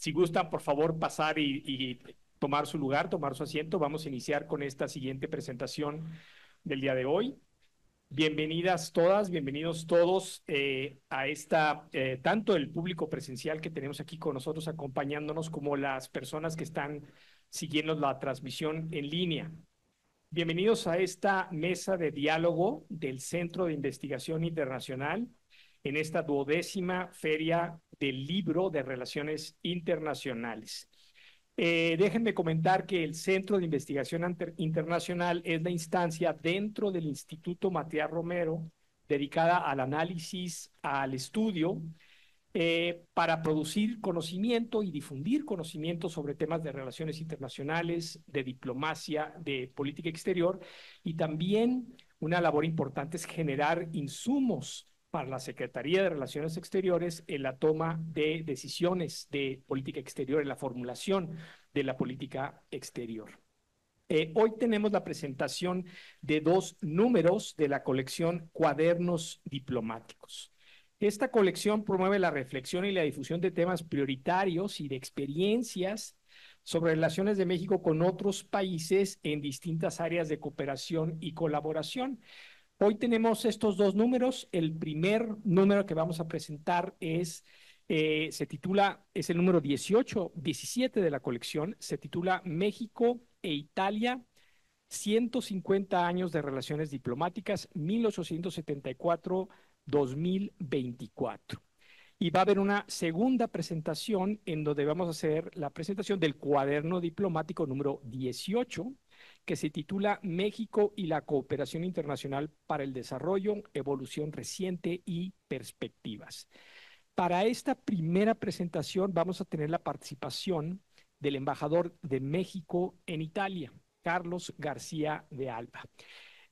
Si gustan, por favor, pasar y, y, tomar su lugar, tomar su asiento. Vamos a iniciar con esta siguiente presentación del día de hoy. Bienvenidas todas, bienvenidos todos eh, a esta, eh, tanto el público presencial que tenemos aquí con nosotros acompañándonos como las personas que están siguiendo la transmisión en línea. Bienvenidos a esta mesa de diálogo del Centro de Investigación Internacional en esta duodécima feria del libro de relaciones internacionales. Eh, déjenme comentar que el Centro de Investigación Internacional es la instancia dentro del Instituto Matías Romero dedicada al análisis, al estudio, eh, para producir conocimiento y difundir conocimiento sobre temas de relaciones internacionales, de diplomacia, de política exterior y también una labor importante es generar insumos para la Secretaría de Relaciones Exteriores en la toma de decisiones de política exterior, en la formulación de la política exterior. Eh, hoy tenemos la presentación de dos números de la colección Cuadernos Diplomáticos. Esta colección promueve la reflexión y la difusión de temas prioritarios y de experiencias sobre relaciones de México con otros países en distintas áreas de cooperación y colaboración. Hoy tenemos estos dos números. El primer número que vamos a presentar es, eh, se titula, es el número 18, 17 de la colección, se titula México e Italia, 150 años de relaciones diplomáticas, 1874-2024. Y va a haber una segunda presentación en donde vamos a hacer la presentación del cuaderno diplomático número 18 que se titula México y la cooperación internacional para el desarrollo, evolución reciente y perspectivas. Para esta primera presentación vamos a tener la participación del embajador de México en Italia, Carlos García de Alba.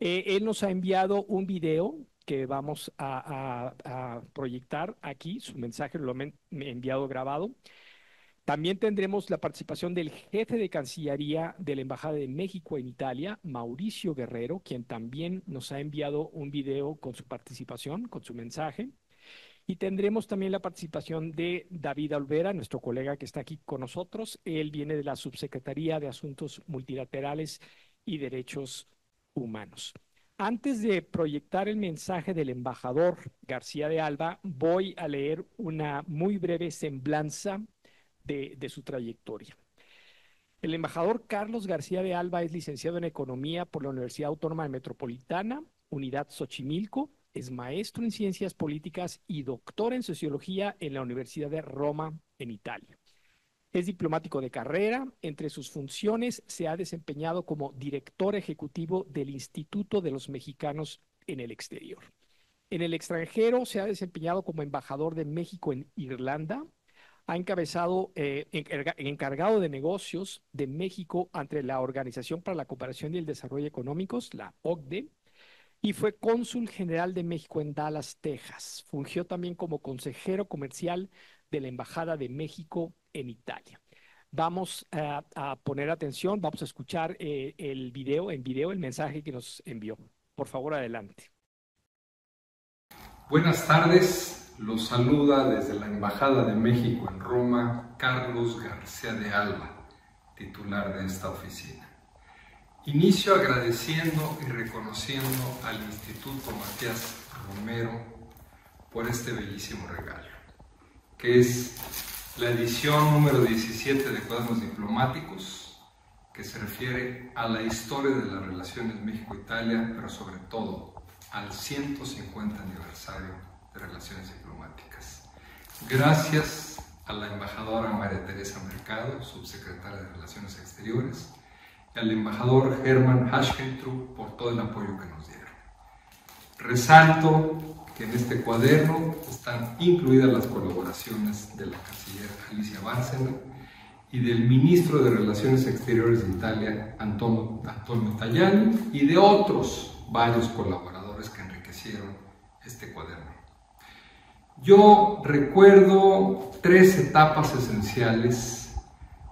Eh, él nos ha enviado un video que vamos a, proyectar aquí, su mensaje lo ha enviado grabado. También tendremos la participación del jefe de Cancillería de la Embajada de México en Italia, Mauricio Guerrero, quien también nos ha enviado un video con su participación, con su mensaje. Y tendremos también la participación de David Olvera, nuestro colega que está aquí con nosotros. Él viene de la Subsecretaría de Asuntos Multilaterales y Derechos Humanos. Antes de proyectar el mensaje del embajador García de Alba, voy a leer una muy breve semblanza de, su trayectoria. El embajador Carlos García de Alba es licenciado en Economía por la Universidad Autónoma Metropolitana, Unidad Xochimilco, es maestro en Ciencias Políticas y doctor en Sociología en la Universidad de Roma, en Italia. Es diplomático de carrera. Entre sus funciones se ha desempeñado como director ejecutivo del Instituto de los Mexicanos en el Exterior. En el extranjero se ha desempeñado como embajador de México en Irlanda, ha encabezado eh, encargado de negocios de México ante la Organización para la Cooperación y el Desarrollo Económicos, la OCDE, y fue cónsul general de México en Dallas, Texas. Fungió también como consejero comercial de la Embajada de México en Italia. Vamos a, poner atención, vamos a escuchar eh, el video, en video, el mensaje que nos envió. Por favor, adelante. Buenas tardes, los saluda desde la Embajada de México en Roma Carlos García de Alba, titular de esta oficina. Inicio agradeciendo y reconociendo al Instituto Matías Romero por este bellísimo regalo, que es la edición número 17 de Cuadernos Diplomáticos, que se refiere a la historia de las relaciones México-Italia, pero sobre todo al 150 aniversario Relaciones Diplomáticas. Gracias a la embajadora María Teresa Mercado, subsecretaria de Relaciones Exteriores, y al embajador Herman Hashkentrup por todo el apoyo que nos dieron. Resalto que en este cuaderno están incluidas las colaboraciones de la canciller Alicia Bárcena y del ministro de Relaciones Exteriores de Italia, Antonio, Antonio Tajani, y de otros varios colaboradores que enriquecieron este cuaderno. Yo recuerdo tres etapas esenciales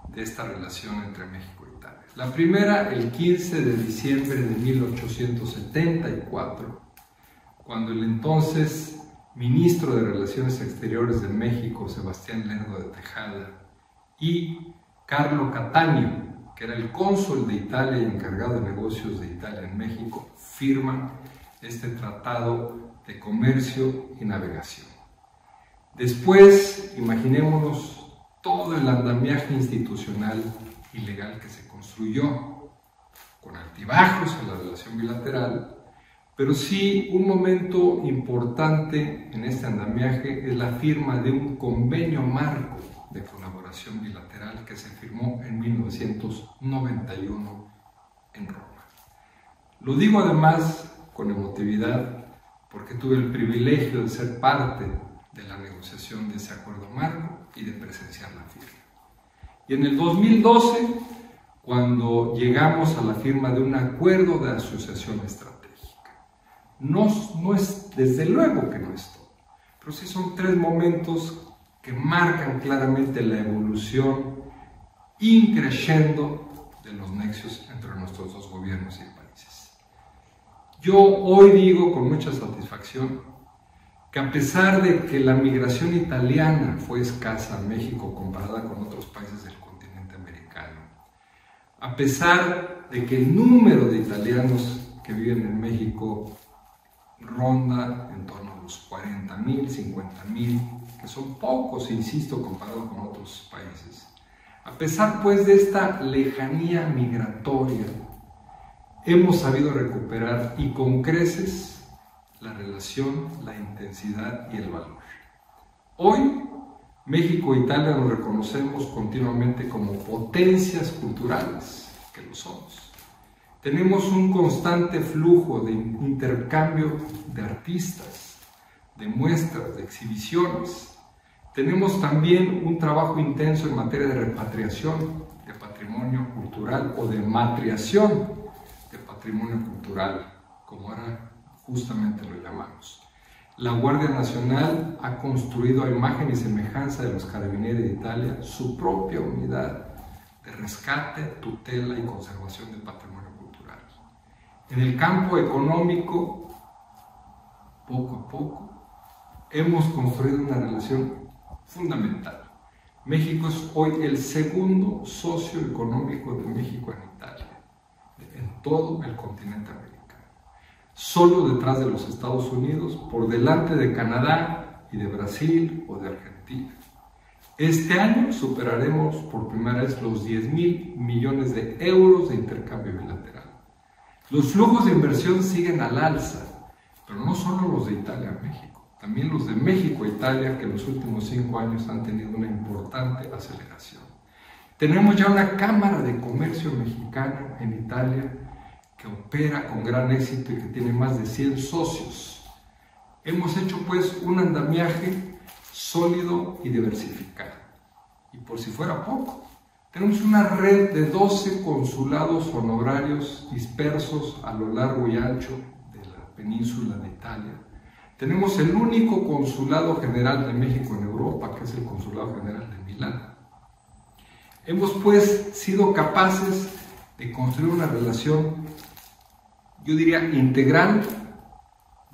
de esta relación entre México e Italia. La primera, el 15 de diciembre de 1874, cuando el entonces ministro de Relaciones Exteriores de México, Sebastián Lerdo de Tejada, y Carlo Cataño, que era el cónsul de Italia y encargado de negocios de Italia en México, firman este tratado de comercio y navegación. Después, imaginémonos todo el andamiaje institucional y legal que se construyó, con altibajos en la relación bilateral, pero sí un momento importante en este andamiaje es la firma de un convenio marco de colaboración bilateral que se firmó en 1991 en Roma. Lo digo además con emotividad porque tuve el privilegio de ser parte de la negociación de ese acuerdo marco y de presenciar la firma. Y en el 2012, cuando llegamos a la firma de un acuerdo de asociación estratégica, no, no es, desde luego que no es todo, pero sí son tres momentos que marcan claramente la evolución increciendo de los nexos entre nuestros dos gobiernos y países. Yo hoy digo con mucha satisfacción que a pesar de que la migración italiana fue escasa a México comparada con otros países del continente americano, a pesar de que el número de italianos que viven en México ronda en torno a los 40 mil, que son pocos, insisto, comparado con otros países. A pesar pues de esta lejanía migratoria, hemos sabido recuperar y con creces la relación, la intensidad y el valor. Hoy, México e Italia nos reconocemos continuamente como potencias culturales, que lo somos. Tenemos un constante flujo de intercambio de artistas, de muestras, de exhibiciones. Tenemos también un trabajo intenso en materia de repatriación de patrimonio cultural o de matriación de patrimonio cultural, como era justamente lo llamamos. La Guardia Nacional ha construido a imagen y semejanza de los carabineros de Italia su propia unidad de rescate, tutela y conservación del patrimonio cultural. En el campo económico, poco a poco, hemos construido una relación fundamental. México es hoy el segundo socio económico de México en Italia, en todo el continente solo detrás de los Estados Unidos, por delante de Canadá y de Brasil o de Argentina. Este año superaremos por primera vez los 10 mil millones de euros de intercambio bilateral. Los flujos de inversión siguen al alza, pero no solo los de Italia a México, también los de México a e Italia, que en los últimos cinco años han tenido una importante aceleración. Tenemos ya una Cámara de Comercio Mexicana en Italia opera con gran éxito y que tiene más de 100 socios. Hemos hecho pues un andamiaje sólido y diversificado. Y por si fuera poco, tenemos una red de 12 consulados honorarios dispersos a lo largo y ancho de la península de Italia. Tenemos el único consulado general de México en Europa, que es el consulado general de Milán. Hemos pues sido capaces de construir una relación yo diría, integral,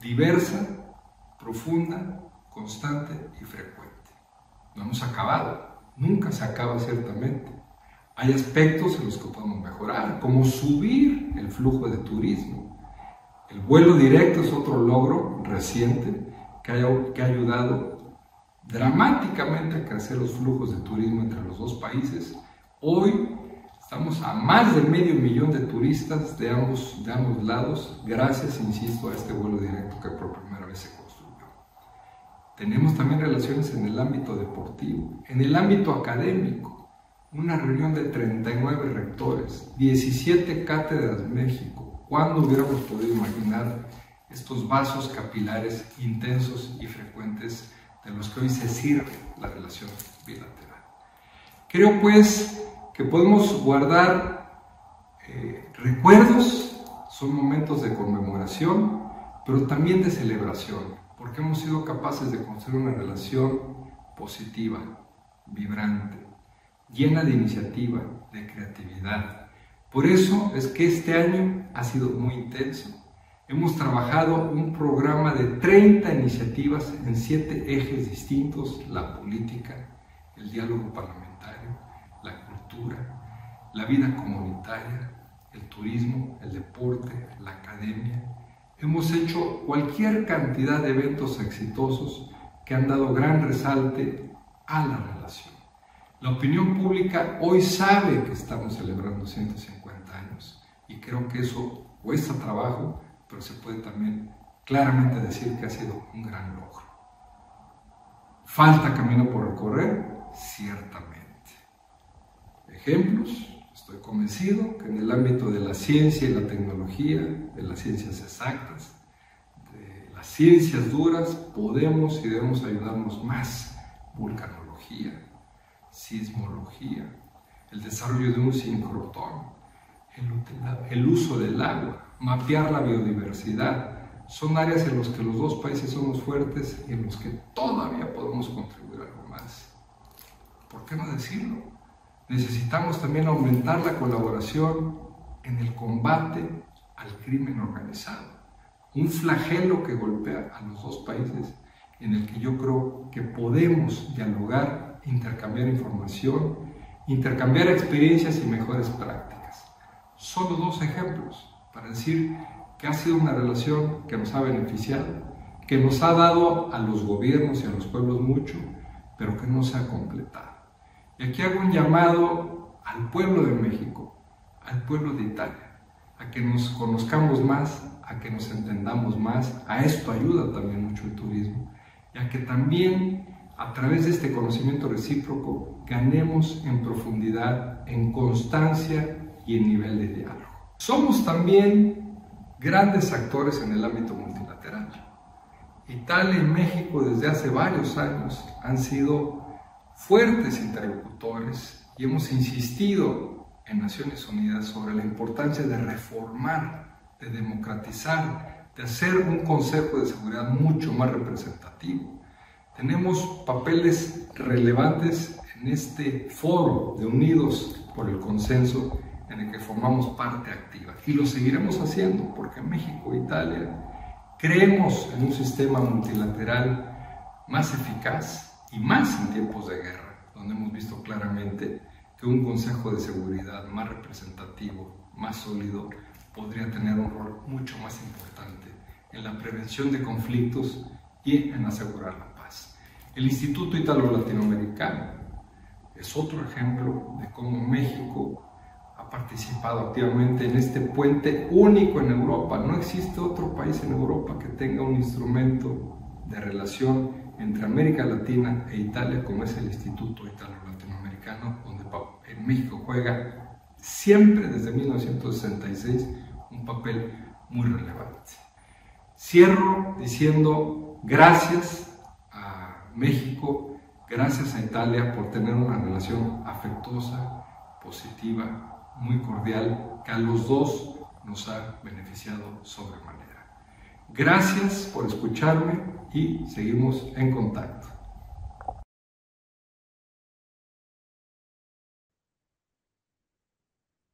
diversa, profunda, constante y frecuente. No hemos acabado, nunca se acaba ciertamente. Hay aspectos en los que podemos mejorar, como subir el flujo de turismo. El vuelo directo es otro logro reciente que ha, que ha ayudado dramáticamente a crecer los flujos de turismo entre los dos países. Hoy Estamos a más de medio millón de turistas de ambos, de ambos lados, gracias, insisto, a este vuelo directo que por primera vez se construyó. Tenemos también relaciones en el ámbito deportivo, en el ámbito académico, una reunión de 39 rectores, 17 cátedras México. ¿Cuándo hubiéramos podido imaginar estos vasos capilares intensos y frecuentes de los que hoy se sirve la relación bilateral? Creo pues que podemos guardar eh, recuerdos, son momentos de conmemoración, pero también de celebración, porque hemos sido capaces de construir una relación positiva, vibrante, llena de iniciativa, de creatividad. Por eso es que este año ha sido muy intenso. Hemos trabajado un programa de 30 iniciativas en 7 ejes distintos, la política, el diálogo parlamentario cultura, la vida comunitaria, el turismo, el deporte, la academia. Hemos hecho cualquier cantidad de eventos exitosos que han dado gran resalte a la relación. La opinión pública hoy sabe que estamos celebrando 150 años y creo que eso cuesta trabajo, pero se puede también claramente decir que ha sido un gran logro. ¿Falta camino por recorrer? Ciertamente ejemplos. Estoy convencido que en el ámbito de la ciencia y la tecnología, de las ciencias exactas, de las ciencias duras, podemos y debemos ayudarnos más. Vulcanología, sismología, el desarrollo de un sincrotón, el, uso del agua, mapear la biodiversidad, son áreas en las que los dos países somos fuertes y en los que todavía podemos contribuir algo más. ¿Por qué no decirlo? necesitamos también aumentar la colaboración en el combate al crimen organizado, un flagelo que golpea a los dos países en el que yo creo que podemos dialogar, intercambiar información, intercambiar experiencias y mejores prácticas. Solo dos ejemplos para decir que ha sido una relación que nos ha beneficiado, que nos ha dado a los gobiernos y a los pueblos mucho, pero que no se ha completado. Y aquí hago un llamado al pueblo de México, al pueblo de Italia, a que nos conozcamos más, a que nos entendamos más. A esto ayuda también mucho el turismo, ya que también a través de este conocimiento recíproco ganemos en profundidad, en constancia y en nivel de diálogo. Somos también grandes actores en el ámbito multilateral. Italia y México desde hace varios años han sido fuertes interlocutores y hemos insistido en Naciones Unidas sobre la importancia de reformar, de democratizar, de hacer un Consejo de Seguridad mucho más representativo. Tenemos papeles relevantes en este foro de Unidos por el Consenso en el que formamos parte activa y lo seguiremos haciendo porque México e Italia creemos en un sistema multilateral más eficaz, y más en tiempos de guerra, donde hemos visto claramente que un Consejo de Seguridad más representativo, más sólido, podría tener un rol mucho más importante en la prevención de conflictos y en asegurar la paz. El Instituto Italo-Latinoamericano es otro ejemplo de cómo México ha participado activamente en este puente único en Europa. No existe otro país en Europa que tenga un instrumento de relación entre América Latina e Italia, como es el Instituto Italo-Latinoamericano, donde en México juega siempre desde 1966 un papel muy relevante. Cierro diciendo gracias a México, gracias a Italia por tener una relación afectuosa, positiva, muy cordial, que a los dos nos ha beneficiado sobre Gracias por escucharme y seguimos en contacto.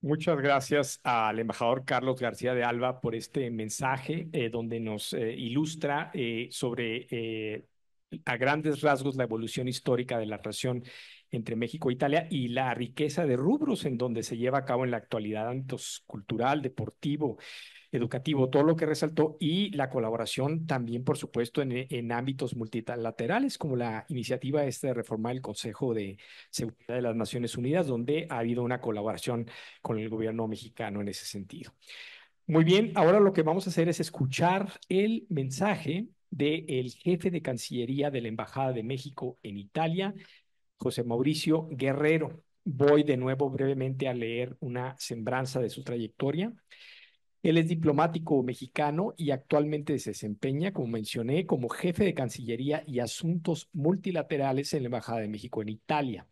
Muchas gracias al embajador Carlos García de Alba por este mensaje eh, donde nos eh, ilustra eh, sobre a grandes rasgos la evolución histórica de la relación entre México e Italia y la riqueza de rubros en donde se lleva a cabo en la actualidad, ámbitos cultural, deportivo, educativo, todo lo que resaltó y la colaboración también, por supuesto, en, ámbitos multilaterales, como la iniciativa esta de reformar el Consejo de Seguridad de las Naciones Unidas, donde ha habido una colaboración con el gobierno mexicano en ese sentido. Muy bien, ahora lo que vamos a hacer es escuchar el mensaje del jefe de Cancillería de la Embajada de México en Italia, José Mauricio Guerrero. Voy de nuevo brevemente a leer una sembranza de su trayectoria. Él es diplomático mexicano y actualmente se desempeña, como mencioné, como jefe de Cancillería y Asuntos Multilaterales en la Embajada de México en Italia.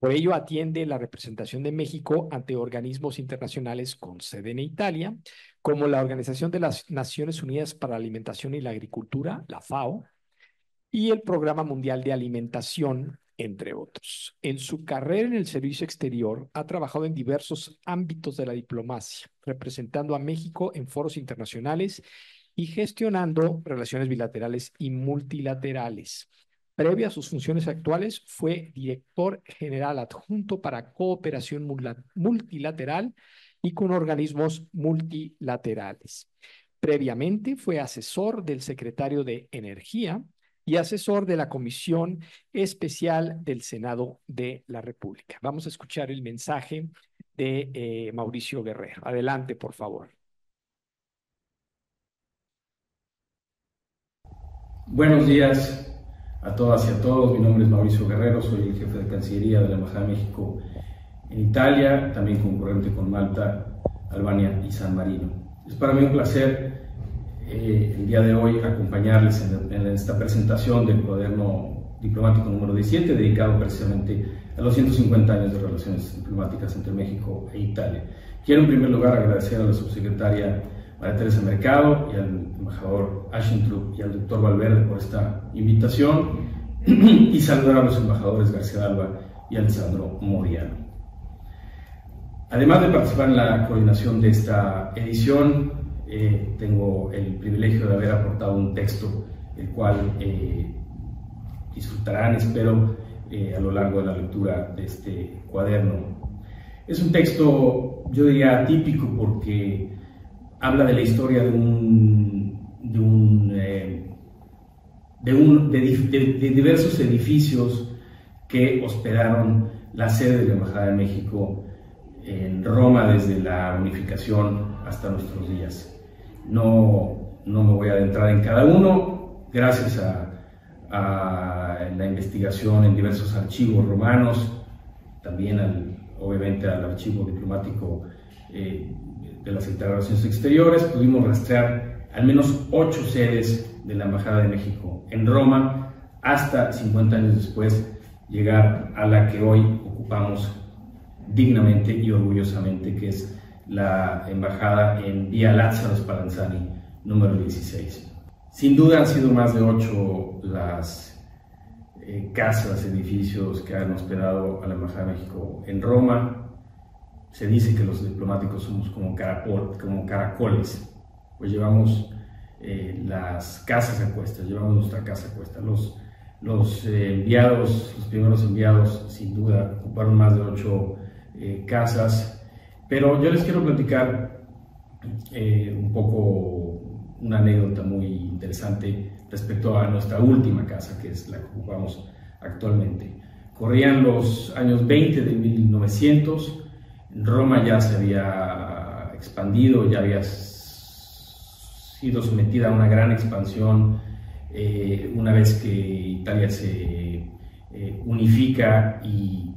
Por ello, atiende la representación de México ante organismos internacionales con sede en Italia, como la Organización de las Naciones Unidas para la Alimentación y la Agricultura, la FAO, y el Programa Mundial de Alimentación, entre otros. En su carrera en el servicio exterior, ha trabajado en diversos ámbitos de la diplomacia, representando a México en foros internacionales y gestionando relaciones bilaterales y multilaterales. Previa a sus funciones actuales, fue director general adjunto para cooperación multilateral y con organismos multilaterales. Previamente fue asesor del secretario de Energía y asesor de la Comisión Especial del Senado de la República. Vamos a escuchar el mensaje de eh, Mauricio Guerrero. Adelante, por favor. Buenos días, a todas y a todos. Mi nombre es Mauricio Guerrero, soy el jefe de Cancillería de la Embajada de México en Italia, también concurrente con Malta, Albania y San Marino. Es para mí un placer eh, el día de hoy acompañarles en, en, esta presentación del cuaderno diplomático número 17, dedicado precisamente a los 150 años de relaciones diplomáticas entre México e Italia. Quiero en primer lugar agradecer a la subsecretaria a Teresa Mercado y al embajador Ashintrup y al doctor Valverde por esta invitación y saludar a los embajadores García Alba y Alessandro Moriano. Además de participar en la coordinación de esta edición, eh, tengo el privilegio de haber aportado un texto, el cual eh, disfrutarán, espero, eh, a lo largo de la lectura de este cuaderno. Es un texto, yo diría, atípico porque habla de la historia de un, un, eh, de, diversos edificios que hospedaron la sede de la Embajada de México en Roma desde la unificación hasta nuestros días. No, me voy a adentrar en cada uno, gracias a, la investigación en diversos archivos romanos, también obviamente al archivo diplomático eh, de las Relaciones Exteriores, pudimos rastrear al menos ocho sedes de la Embajada de México en Roma, hasta 50 años después llegar a la que hoy ocupamos dignamente y orgullosamente, que es la Embajada en Vía Lázaro Spallanzani, número 16. Sin duda han sido más de ocho las eh, casas, edificios que han hospedado a la Embajada de México en Roma, se dice que los diplomáticos somos como, como caracoles, pues llevamos eh, las casas a cuestas, llevamos nuestra casa a Los, los eh, enviados, los primeros enviados, sin duda, ocuparon más de ocho eh, casas, pero yo les quiero platicar un poco una anécdota muy interesante respecto a nuestra última casa, que es la que ocupamos actualmente. Corrían los años 20 de 1900, Roma ya se había expandido, ya había sido sometida a una gran expansión eh, una vez que Italia se eh, unifica y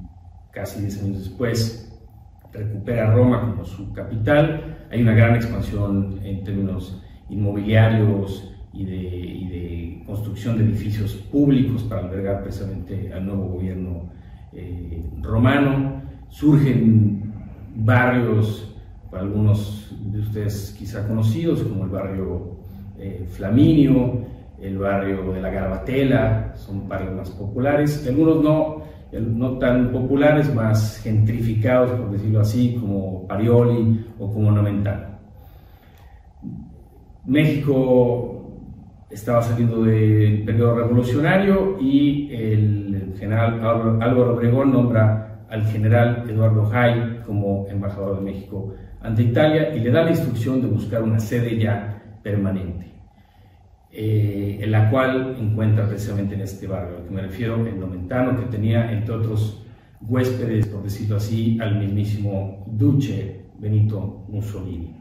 casi 10 años después recupera Roma como su capital. Hay una gran expansión en términos inmobiliarios y de, construcción de edificios públicos para albergar precisamente al nuevo gobierno eh, romano. Surgen barrios, para algunos de ustedes quizá conocidos, como el barrio eh, Flaminio, el barrio de la Garbatela, son barrios más populares, algunos no, no tan populares, más gentrificados, por decirlo así, como Parioli o como Nomentano. México estaba saliendo del periodo revolucionario y el general Álvaro Obregón nombra al general Eduardo Jai como embajador de México ante Italia y le da la instrucción de buscar una sede ya permanente, eh, en la cual encuentra precisamente en este barrio, al que me refiero, en Lomentano, que tenía entre otros huéspedes, por decirlo así, al mismísimo Duce Benito Mussolini.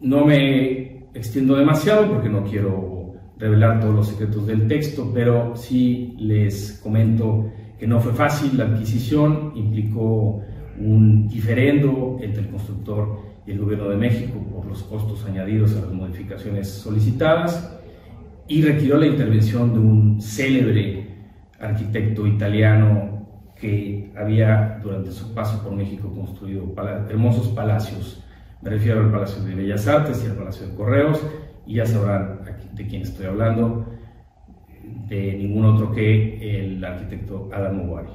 No me extiendo demasiado porque no quiero revelar todos los secretos del texto, pero sí les comento que no fue fácil la adquisición, implicó un diferendo entre el constructor y el gobierno de México por los costos añadidos a las modificaciones solicitadas y requirió la intervención de un célebre arquitecto italiano que había durante su paso por México construido hermosos palacios. Me refiero al Palacio de Bellas Artes y al Palacio de Correos y ya sabrán de quién estoy hablando de ningún otro que el arquitecto Adam Owari.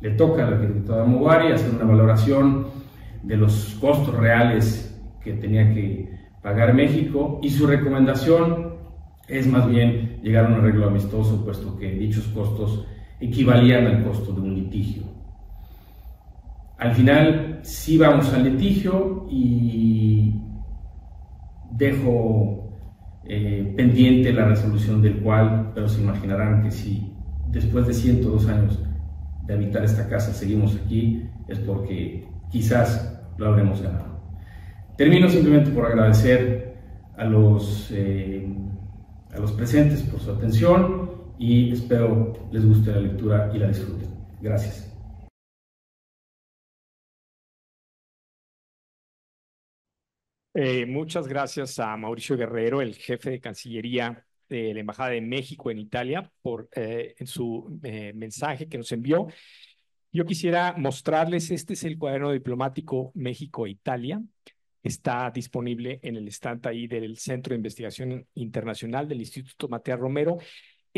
Le toca al arquitecto Adam Owari hacer una valoración de los costos reales que tenía que pagar México y su recomendación es más bien llegar a un arreglo amistoso, puesto que dichos costos equivalían al costo de un litigio. Al final si vamos al litigio y dejo eh, pendiente la resolución del cual, pero se imaginarán que si después de 102 años de habitar esta casa seguimos aquí, es porque quizás lo habremos ganado. Termino simplemente por agradecer a los, eh, a los presentes por su atención y espero les guste la lectura y la disfruten. Gracias. Eh, muchas gracias a Mauricio Guerrero, el jefe de Cancillería de la Embajada de México en Italia, por eh, su eh, mensaje que nos envió. Yo quisiera mostrarles, este es el cuaderno diplomático México-Italia. Está disponible en el stand ahí del Centro de Investigación Internacional del Instituto Mateo Romero.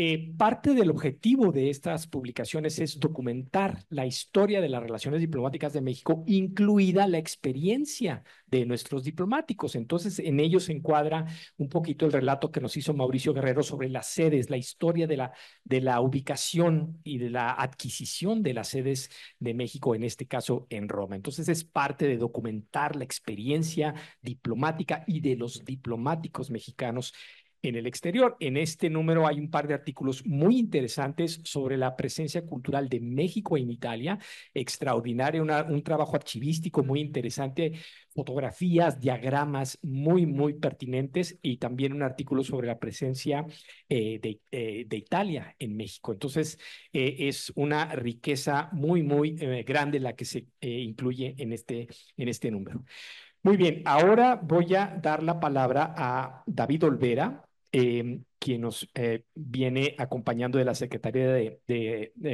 Eh, parte del objetivo de estas publicaciones es documentar la historia de las relaciones diplomáticas de México, incluida la experiencia de nuestros diplomáticos. Entonces, en ellos se encuadra un poquito el relato que nos hizo Mauricio Guerrero sobre las sedes, la historia de la ubicación y de la adquisición de las sedes de México, en este caso en Roma. Entonces, es parte de documentar la experiencia diplomática y de los diplomáticos mexicanos en el exterior. En este número hay un par de artículos muy interesantes sobre la presencia cultural de México en Italia. Extraordinario, un trabajo archivístico muy interesante, fotografías, diagramas muy, muy pertinentes y también un artículo sobre la presencia eh, eh, de, Italia en México. Entonces, eh, es una riqueza muy, muy grande la que se incluye en este, en este número. Muy bien, ahora voy a dar la palabra a David Olvera, Em, quien nos eh, viene acompañando de la Secretaría de,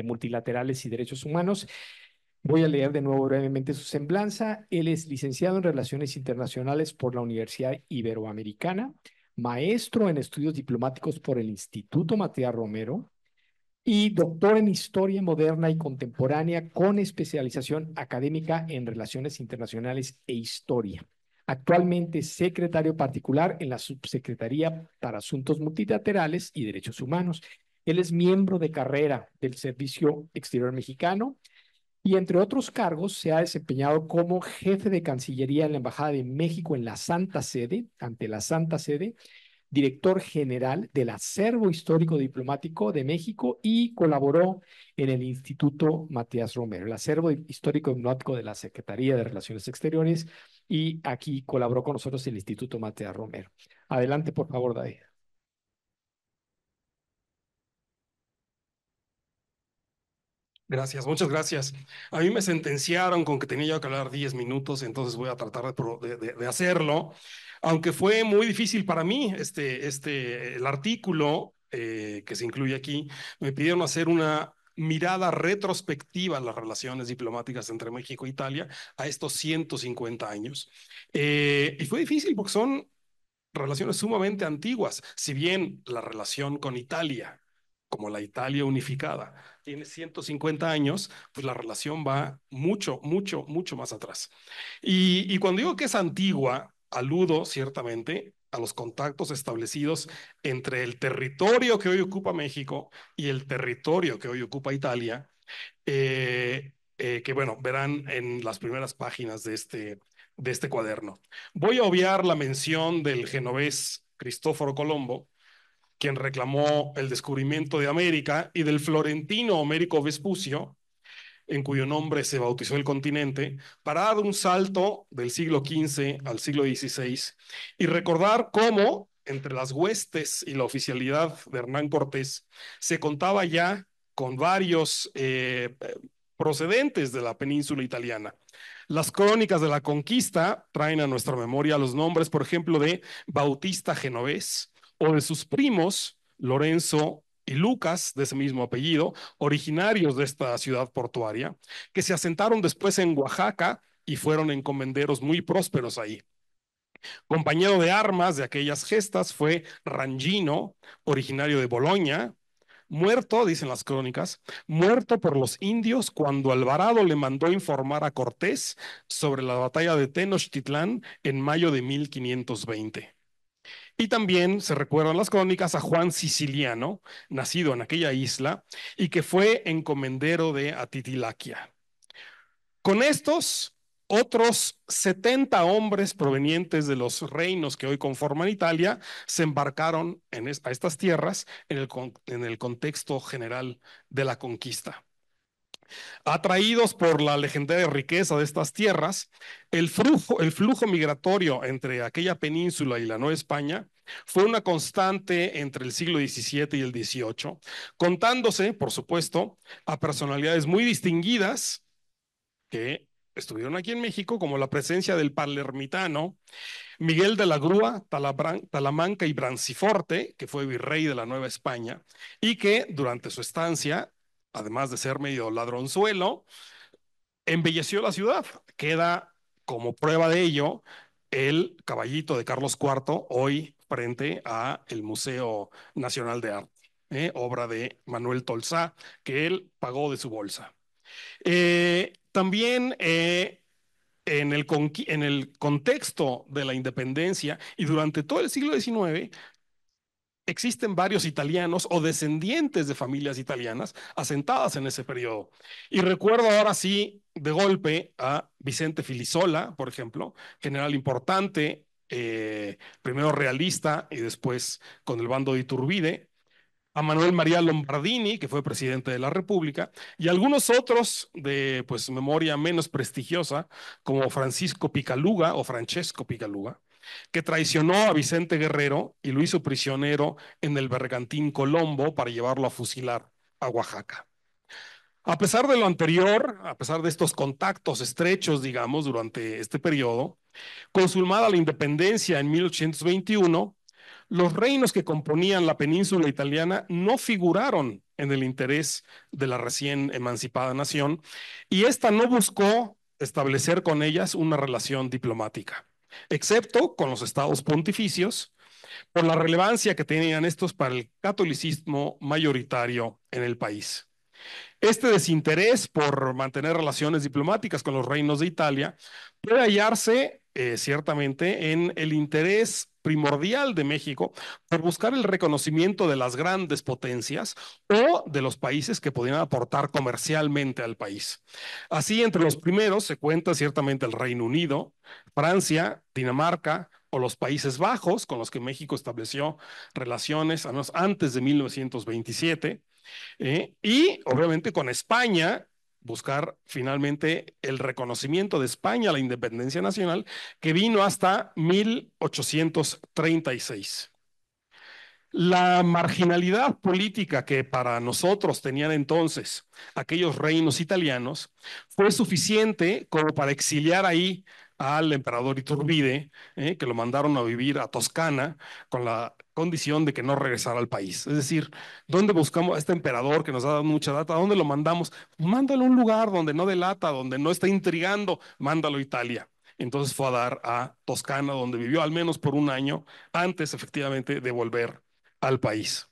Multilaterales y Derechos Humanos. Voy a leer de nuevo brevemente su semblanza. Él es licenciado en Relaciones Internacionales por la Universidad Iberoamericana, maestro en estudios diplomáticos por el Instituto Matías Romero y doctor en Historia Moderna y Contemporánea con especialización académica en Relaciones Internacionales e Historia actualmente secretario particular en la Subsecretaría para Asuntos Multilaterales y Derechos Humanos. Él es miembro de carrera del Servicio Exterior Mexicano y entre otros cargos se ha desempeñado como jefe de Cancillería en la Embajada de México en la Santa Sede, ante la Santa Sede, director general del Acervo Histórico Diplomático de México y colaboró en el Instituto Matías Romero, el Acervo Histórico Diplomático de la Secretaría de Relaciones Exteriores, y aquí colaboró con nosotros el Instituto Matea Romero. Adelante, por favor, David. Gracias, muchas gracias. A mí me sentenciaron con que tenía que hablar 10 minutos, entonces voy a tratar de, hacerlo, aunque fue muy difícil para mí este, este, el artículo eh, que se incluye aquí, me pidieron hacer una mirada retrospectiva a las relaciones diplomáticas entre México e Italia a estos 150 años. Eh, y fue difícil porque son relaciones sumamente antiguas, si bien la relación con Italia, como la Italia unificada, tiene 150 años, pues la relación va mucho, mucho, mucho más atrás. Y, y cuando digo que es antigua, aludo ciertamente a los contactos establecidos entre el territorio que hoy ocupa México y el territorio que hoy ocupa Italia, eh, eh, que bueno, verán en las primeras páginas de este, de este cuaderno. Voy a obviar la mención del genovés Cristóforo Colombo, quien reclamó el descubrimiento de América, y del florentino Américo Vespucio, en cuyo nombre se bautizó el continente, para dar un salto del siglo XV al siglo XVI y recordar cómo, entre las huestes y la oficialidad de Hernán Cortés, se contaba ya con varios eh, procedentes de la península italiana. Las crónicas de la conquista traen a nuestra memoria los nombres, por ejemplo, de Bautista Genovés o de sus primos Lorenzo y Lucas, de ese mismo apellido, originarios de esta ciudad portuaria, que se asentaron después en Oaxaca y fueron encomenderos muy prósperos ahí. Compañero de armas de aquellas gestas fue Rangino, originario de Boloña, muerto, dicen las crónicas, muerto por los indios cuando Alvarado le mandó informar a Cortés sobre la batalla de Tenochtitlán en mayo de 1520. Y también se recuerdan las crónicas a Juan Siciliano, nacido en aquella isla y que fue encomendero de Atitilaquia. Con estos, otros 70 hombres provenientes de los reinos que hoy conforman Italia se embarcaron a estas tierras en el contexto general de la conquista. Atraídos por la legendaria riqueza de estas tierras, el flujo, el flujo, migratorio entre aquella península y la Nueva España fue una constante entre el siglo XVII y el XVIII, contándose, por supuesto, a personalidades muy distinguidas que estuvieron aquí en México, como la presencia del palermitano Miguel de la Grúa, Talamanca y Branciforte, que fue virrey de la Nueva España, y que durante su estancia además de ser medio ladronzuelo, embelleció la ciudad. Queda como prueba de ello el caballito de Carlos IV hoy frente a el Museo Nacional de Arte, ¿eh? obra de Manuel Tolzá, que él pagó de su bolsa. Eh, también eh, en, el en el contexto de la independencia y durante todo el siglo XIX existen varios italianos o descendientes de familias italianas asentadas en ese periodo. Y recuerdo ahora sí, de golpe, a Vicente Filisola, por ejemplo, general importante, eh, primero realista y después con el bando de Iturbide, a Manuel María Lombardini, que fue presidente de la República, y algunos otros de pues, memoria menos prestigiosa, como Francisco Picaluga o Francesco Picaluga, que traicionó a Vicente Guerrero y lo hizo prisionero en el bergantín Colombo para llevarlo a fusilar a Oaxaca. A pesar de lo anterior, a pesar de estos contactos estrechos, digamos, durante este periodo, consumada la independencia en 1821, los reinos que componían la península italiana no figuraron en el interés de la recién emancipada nación y ésta no buscó establecer con ellas una relación diplomática excepto con los estados pontificios, por la relevancia que tenían estos para el catolicismo mayoritario en el país. Este desinterés por mantener relaciones diplomáticas con los reinos de Italia puede hallarse eh, ciertamente en el interés primordial de México por buscar el reconocimiento de las grandes potencias o de los países que podían aportar comercialmente al país. Así, entre los primeros se cuenta ciertamente el Reino Unido, Francia, Dinamarca, o los Países Bajos, con los que México estableció relaciones años antes de 1927, eh, y obviamente con España, buscar finalmente el reconocimiento de España a la independencia nacional, que vino hasta 1836. La marginalidad política que para nosotros tenían entonces aquellos reinos italianos fue suficiente como para exiliar ahí al emperador Iturbide, eh, que lo mandaron a vivir a Toscana con la condición de que no regresara al país. Es decir, ¿dónde buscamos a este emperador que nos ha dado mucha data? dónde lo mandamos? Mándalo a un lugar donde no delata, donde no está intrigando, mándalo a Italia. Entonces fue a dar a Toscana, donde vivió al menos por un año, antes efectivamente de volver al país.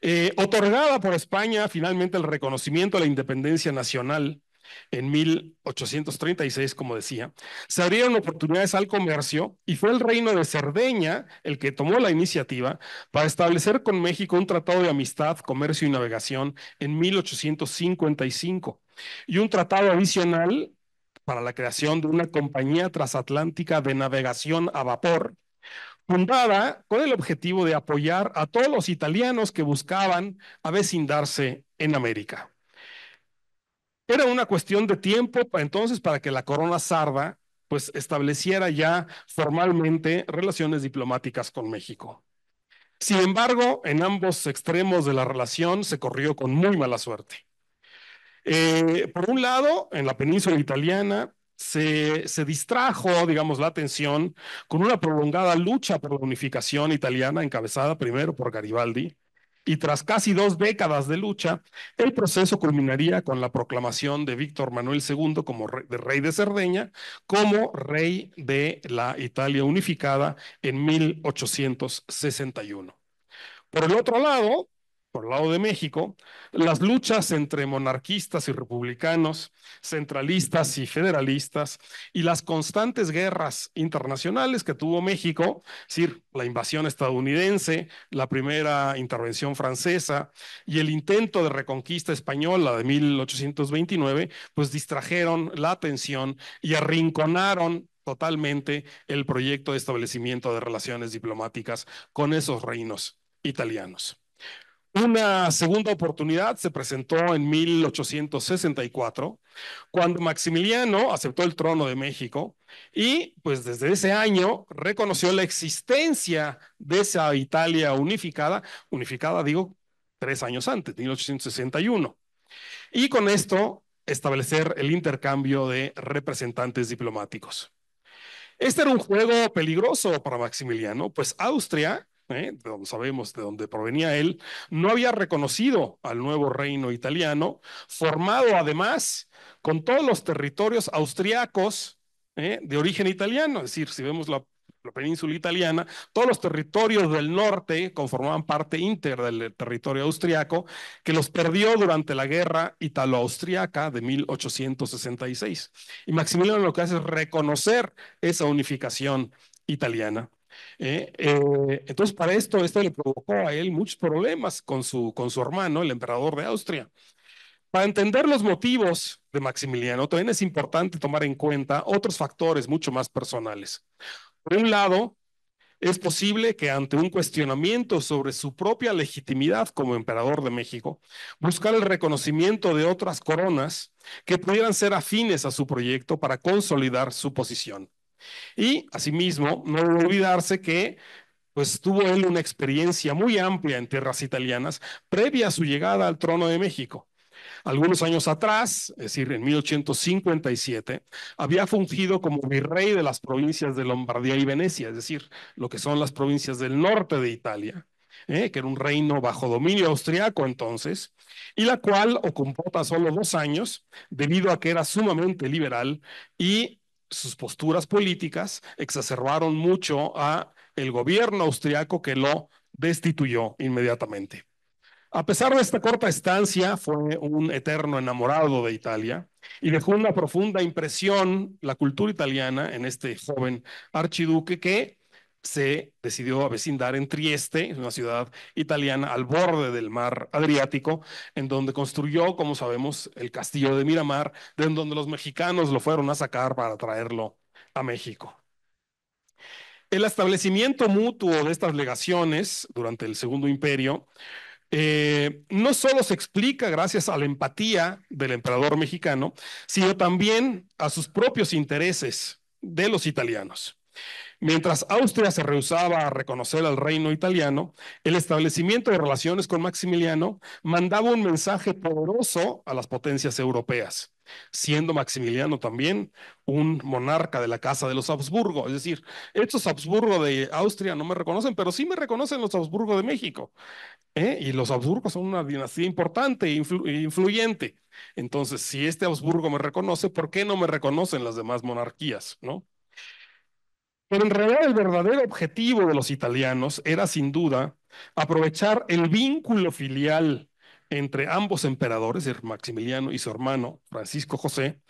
Eh, otorgada por España finalmente el reconocimiento a la independencia nacional en 1836, como decía, se abrieron oportunidades al comercio y fue el reino de Cerdeña el que tomó la iniciativa para establecer con México un tratado de amistad, comercio y navegación en 1855 y un tratado adicional para la creación de una compañía transatlántica de navegación a vapor fundada con el objetivo de apoyar a todos los italianos que buscaban avecindarse en América. Era una cuestión de tiempo entonces para que la corona sarda pues estableciera ya formalmente relaciones diplomáticas con México. Sin embargo, en ambos extremos de la relación se corrió con muy mala suerte. Eh, por un lado, en la península italiana se, se, distrajo, digamos, la atención con una prolongada lucha por la unificación italiana encabezada primero por Garibaldi y tras casi dos décadas de lucha, el proceso culminaría con la proclamación de Víctor Manuel II como rey de, Cerdeña, como rey de la Italia unificada en 1861. Por el otro lado, por el lado de México, las luchas entre monarquistas y republicanos, centralistas y federalistas, y las constantes guerras internacionales que tuvo México, es decir, la invasión estadounidense, la primera intervención francesa y el intento de reconquista española de 1829, pues distrajeron la atención y arrinconaron totalmente el proyecto de establecimiento de relaciones diplomáticas con esos reinos italianos. Una segunda oportunidad se presentó en 1864, cuando Maximiliano aceptó el trono de México y pues desde ese año reconoció la existencia de esa Italia unificada, unificada digo, tres años antes, 1861. Y con esto establecer el intercambio de representantes diplomáticos. Este era un juego peligroso para Maximiliano, pues Austria ¿eh? donde sabemos de dónde provenía él, no había reconocido al nuevo reino italiano, formado además con todos los territorios austriacos ¿eh? de origen italiano. Es decir, si vemos la la península italiana, todos los territorios del norte conformaban parte íntegra del territorio austriaco, que los perdió durante la guerra italo-austriaca de 1866. Y Maximiliano lo que hace es reconocer esa unificación italiana. Eh, eh, entonces, para esto, esto le provocó a él muchos problemas con su, con su hermano, el emperador de Austria. Para entender los motivos de Maximiliano, también es importante tomar en cuenta otros factores mucho más personales. Por un lado, es posible que ante un cuestionamiento sobre su propia legitimidad como emperador de México, buscar el reconocimiento de otras coronas que pudieran ser afines a su proyecto para consolidar su posición. Y asimismo, no olvidarse que pues tuvo él una experiencia muy amplia en tierras italianas previa a su llegada al trono de México. Algunos años atrás, es decir, en 1857, había fungido como virrey de las provincias de Lombardía y Venecia, es decir, lo que son las provincias del norte de Italia, ¿eh? que era un reino bajo dominio austriaco entonces, y la cual ocupó tan solo dos años debido a que era sumamente liberal y sus posturas políticas exacerbaron mucho a el gobierno austriaco que lo destituyó inmediatamente. A pesar de esta corta estancia, fue un eterno enamorado de Italia y dejó una profunda impresión la cultura italiana en este joven archiduque que se decidió avecindar en Trieste, una ciudad italiana al borde del mar Adriático, en donde construyó, como sabemos, el castillo de Miramar, de donde los mexicanos lo fueron a sacar para traerlo a México. El establecimiento mutuo de estas legaciones durante el Segundo Imperio eh, no solo se explica gracias a la empatía del emperador mexicano, sino también a sus propios intereses de los italianos. Mientras Austria se rehusaba a reconocer al reino italiano, el establecimiento de relaciones con Maximiliano mandaba un mensaje poderoso a las potencias europeas, siendo Maximiliano también un monarca de la Casa de los Habsburgo. Es decir, estos Habsburgo de Austria no me reconocen, pero sí me reconocen los Habsburgo de México. ¿eh? Y los Habsburgo son una dinastía importante e, e influyente. Entonces, si este Habsburgo me reconoce, ¿por qué no me reconocen las demás monarquías? ¿No? Pero en realidad el verdadero objetivo de los italianos era sin duda aprovechar el vínculo filial entre ambos emperadores, Maximiliano y su hermano Francisco José,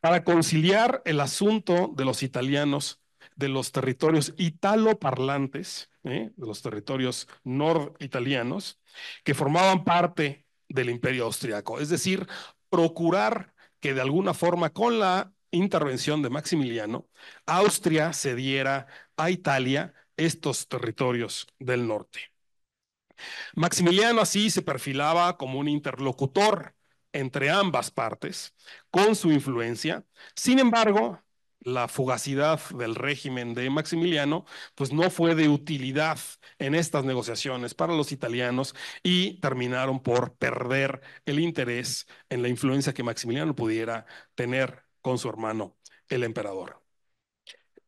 para conciliar el asunto de los italianos de los territorios italoparlantes, parlantes, ¿eh? de los territorios norditalianos, que formaban parte del imperio austriaco. Es decir, procurar que de alguna forma con la intervención de Maximiliano, Austria cediera a Italia estos territorios del norte. Maximiliano así se perfilaba como un interlocutor entre ambas partes, con su influencia. Sin embargo, la fugacidad del régimen de Maximiliano, pues no fue de utilidad en estas negociaciones para los italianos y terminaron por perder el interés en la influencia que Maximiliano pudiera tener con su hermano, el emperador.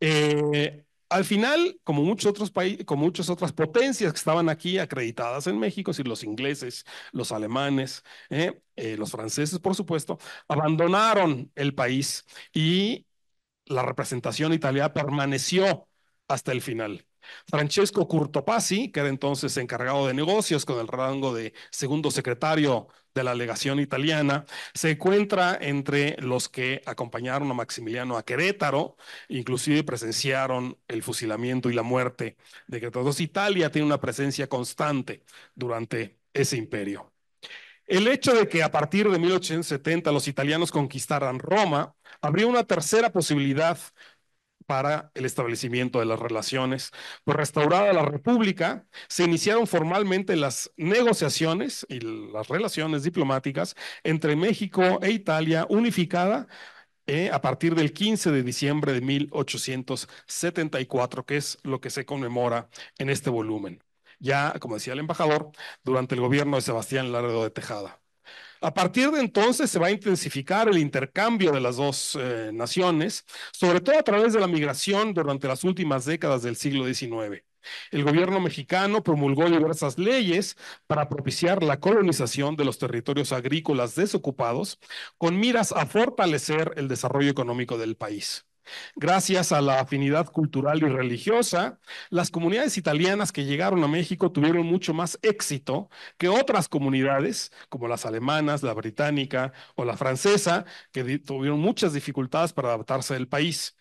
Eh, al final, como muchos otros países, como muchas otras potencias que estaban aquí acreditadas en México, si los ingleses, los alemanes, eh, eh, los franceses, por supuesto, abandonaron el país y la representación italiana permaneció hasta el final. Francesco Curtopassi, que era entonces encargado de negocios con el rango de segundo secretario de la legación italiana, se encuentra entre los que acompañaron a Maximiliano a Querétaro, inclusive presenciaron el fusilamiento y la muerte de Querétaro. Italia tiene una presencia constante durante ese imperio. El hecho de que a partir de 1870 los italianos conquistaran Roma abrió una tercera posibilidad para el establecimiento de las relaciones. Pues restaurada la República, se iniciaron formalmente las negociaciones y las relaciones diplomáticas entre México e Italia unificada eh, a partir del 15 de diciembre de 1874, que es lo que se conmemora en este volumen. Ya, como decía el embajador, durante el gobierno de Sebastián Largo de Tejada. A partir de entonces se va a intensificar el intercambio de las dos eh, naciones, sobre todo a través de la migración durante las últimas décadas del siglo XIX. El gobierno mexicano promulgó diversas leyes para propiciar la colonización de los territorios agrícolas desocupados con miras a fortalecer el desarrollo económico del país. Gracias a la afinidad cultural y religiosa, las comunidades italianas que llegaron a México tuvieron mucho más éxito que otras comunidades, como las alemanas, la británica o la francesa, que tuvieron muchas dificultades para adaptarse al país.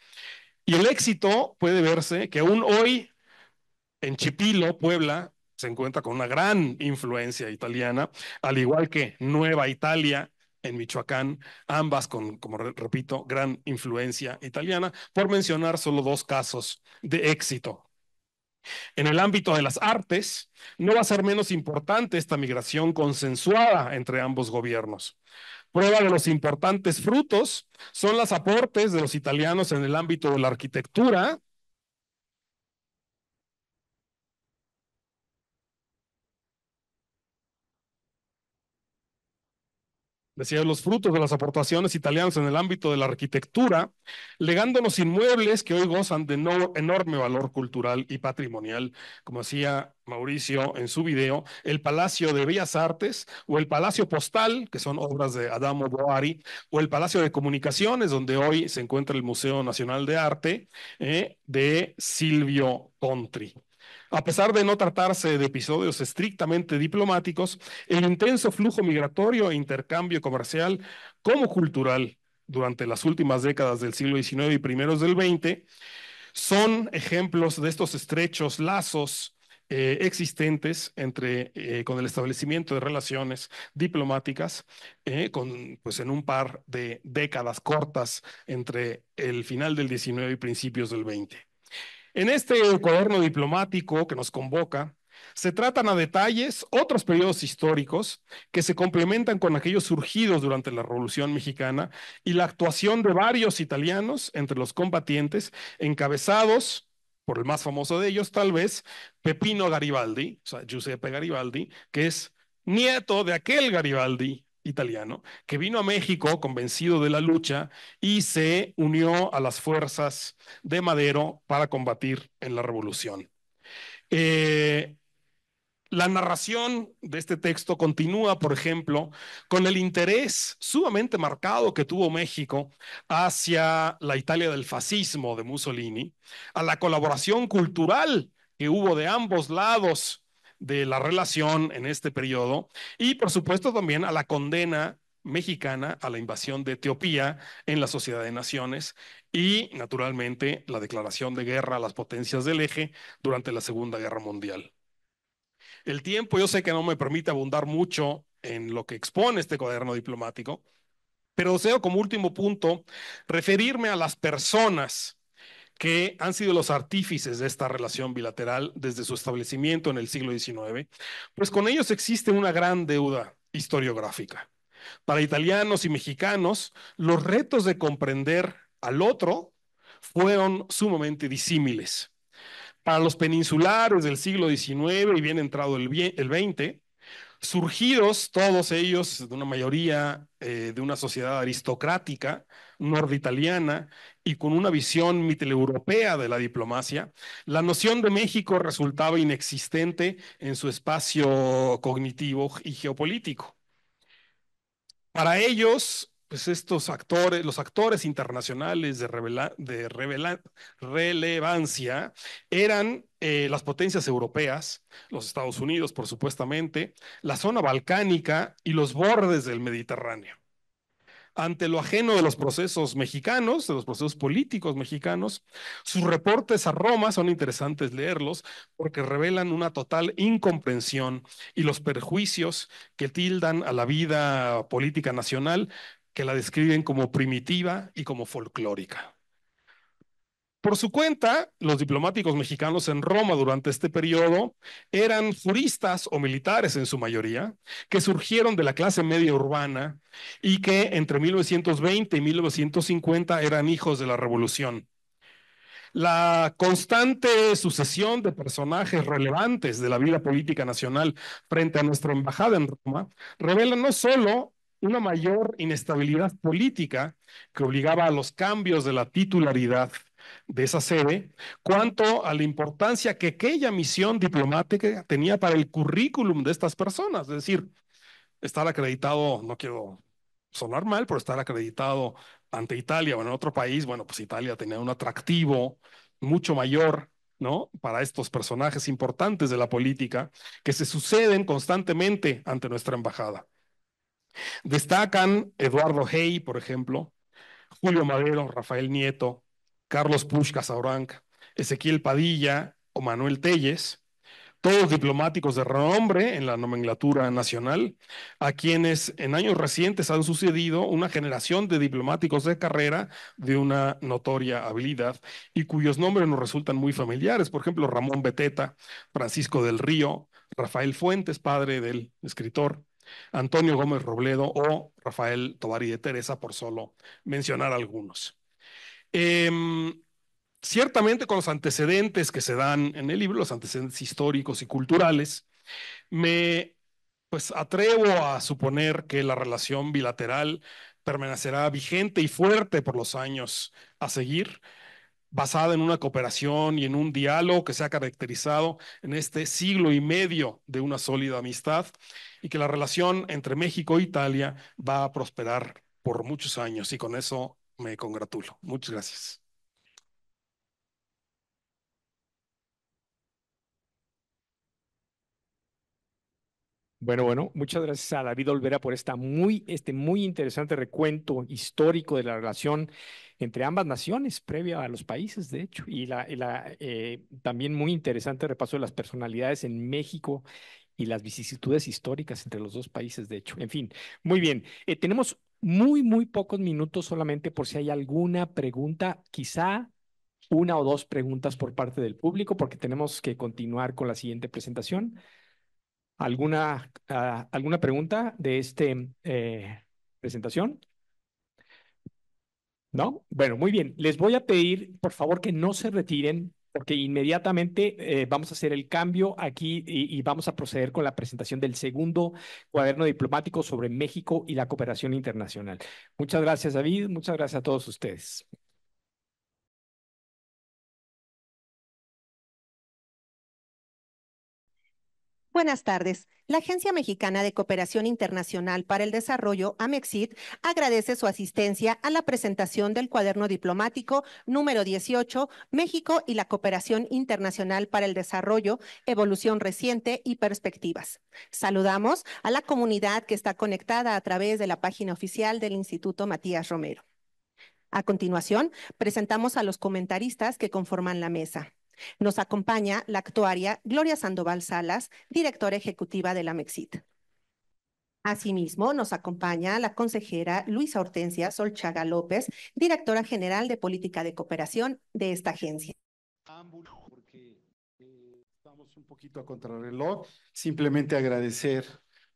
Y el éxito puede verse que aún hoy en Chipilo, Puebla, se encuentra con una gran influencia italiana, al igual que Nueva Italia, en Michoacán, ambas con, como repito, gran influencia italiana, por mencionar solo dos casos de éxito. En el ámbito de las artes, no va a ser menos importante esta migración consensuada entre ambos gobiernos. Prueba de los importantes frutos son los aportes de los italianos en el ámbito de la arquitectura, decía, los frutos de las aportaciones italianas en el ámbito de la arquitectura, legándonos inmuebles que hoy gozan de enorme valor cultural y patrimonial, como decía Mauricio en su video, el Palacio de Bellas Artes o el Palacio Postal, que son obras de Adamo Boari, o el Palacio de Comunicaciones, donde hoy se encuentra el Museo Nacional de Arte eh, de Silvio Contri. A pesar de no tratarse de episodios estrictamente diplomáticos, el intenso flujo migratorio e intercambio comercial como cultural durante las últimas décadas del siglo XIX y primeros del XX son ejemplos de estos estrechos lazos eh, existentes entre, eh, con el establecimiento de relaciones diplomáticas eh, con, pues en un par de décadas cortas entre el final del XIX y principios del XX. En este cuaderno diplomático que nos convoca, se tratan a detalles otros periodos históricos que se complementan con aquellos surgidos durante la Revolución Mexicana y la actuación de varios italianos entre los combatientes, encabezados por el más famoso de ellos, tal vez, Pepino Garibaldi, o sea, Giuseppe Garibaldi, que es nieto de aquel Garibaldi italiano, que vino a México convencido de la lucha y se unió a las fuerzas de Madero para combatir en la revolución. Eh, la narración de este texto continúa, por ejemplo, con el interés sumamente marcado que tuvo México hacia la Italia del fascismo de Mussolini, a la colaboración cultural que hubo de ambos lados de la relación en este periodo y por supuesto también a la condena mexicana a la invasión de Etiopía en la Sociedad de Naciones y, naturalmente, la declaración de guerra a las potencias del eje durante la Segunda Guerra Mundial. El tiempo yo sé que no me permite abundar mucho en lo que expone este cuaderno diplomático, pero deseo como último punto referirme a las personas que han sido los artífices de esta relación bilateral desde su establecimiento en el siglo XIX, pues con ellos existe una gran deuda historiográfica. Para italianos y mexicanos, los retos de comprender al otro fueron sumamente disímiles. Para los peninsulares del siglo XIX y bien entrado el, XX, surgidos todos ellos de una mayoría eh, de una sociedad aristocrática norditaliana y con una visión mitteleuropea de la diplomacia, la noción de México resultaba inexistente en su espacio cognitivo y geopolítico. Para ellos, pues estos actores, los actores internacionales de, relevancia eran eh, las potencias europeas, los Estados Unidos, por supuestamente, la zona balcánica y los bordes del Mediterráneo ante lo ajeno de los procesos mexicanos, de los procesos políticos mexicanos. Sus reportes a Roma son interesantes leerlos porque revelan una total incomprensión y los perjuicios que tildan a la vida política nacional, que la describen como primitiva y como folclórica. Por su cuenta, los diplomáticos mexicanos en Roma durante este periodo eran juristas o militares en su mayoría, que surgieron de la clase media urbana y que entre 1920 y 1950 eran hijos de la revolución. La constante sucesión de personajes relevantes de la vida política nacional frente a nuestra embajada en Roma revela no solo una mayor inestabilidad política que obligaba a los cambios de la titularidad de esa sede cuanto a la importancia que aquella misión diplomática tenía para el currículum de estas personas, es decir, estar acreditado, no quiero sonar mal, pero estar acreditado ante Italia o en otro país, bueno, pues Italia tenía un atractivo mucho mayor ¿no? Para estos personajes importantes de la política que se suceden constantemente ante nuestra embajada. Destacan Eduardo Hey, por ejemplo, Julio Madero, Rafael Nieto, Carlos Push Casabranca, Ezequiel Padilla o Manuel Telles, todos diplomáticos de renombre en la nomenclatura nacional, a quienes en años recientes han sucedido una generación de diplomáticos de carrera de una notoria habilidad y cuyos nombres nos resultan muy familiares, por ejemplo, Ramón Beteta, Francisco del Río, Rafael Fuentes, padre del escritor, Antonio Gómez Robledo o Rafael Tovari de Teresa, por solo mencionar algunos. Em, ciertamente con los antecedentes que se dan en el libro, los antecedentes históricos y culturales, me pues atrevo a suponer que la relación bilateral permanecerá vigente y fuerte por los años a seguir, basada en una cooperación y en un diálogo que se ha caracterizado en este siglo y medio de una sólida amistad y que la relación entre México e Italia va a prosperar por muchos años y con eso me congratulo. Muchas gracias. Bueno, bueno, muchas gracias a David Olvera por esta muy, este muy interesante recuento histórico de la relación entre ambas naciones, previa a los países, de hecho, y la, la eh, también muy interesante repaso de las personalidades en México y las vicisitudes históricas entre los dos países, de hecho. En fin, muy bien. Eh, tenemos muy, muy pocos minutos solamente por si hay alguna pregunta, quizá una o dos preguntas por parte del público, porque tenemos que continuar con la siguiente presentación. ¿Alguna, ah, alguna pregunta de esta eh, presentación? ¿No? Bueno, muy bien. Les voy a pedir, por favor, que no se retiren porque inmediatamente eh, vamos a hacer el cambio aquí y, vamos a proceder con la presentación del segundo cuaderno diplomático sobre México y la cooperación internacional. Muchas gracias, David. Muchas gracias a todos ustedes. Buenas tardes. La Agencia Mexicana de Cooperación Internacional para el Desarrollo, AMEXID, agradece su asistencia a la presentación del cuaderno diplomático número 18, México y la Cooperación Internacional para el Desarrollo, Evolución Reciente y Perspectivas. Saludamos a la comunidad que está conectada a través de la página oficial del Instituto Matías Romero. A continuación, presentamos a los comentaristas que conforman la mesa. Nos acompaña la actuaria Gloria Sandoval Salas, directora ejecutiva de la MEXIT. Asimismo, nos acompaña la consejera Luisa Hortensia Solchaga López, directora general de Política de Cooperación de esta agencia. Eh, estamos un poquito a contrarreloj. Simplemente agradecer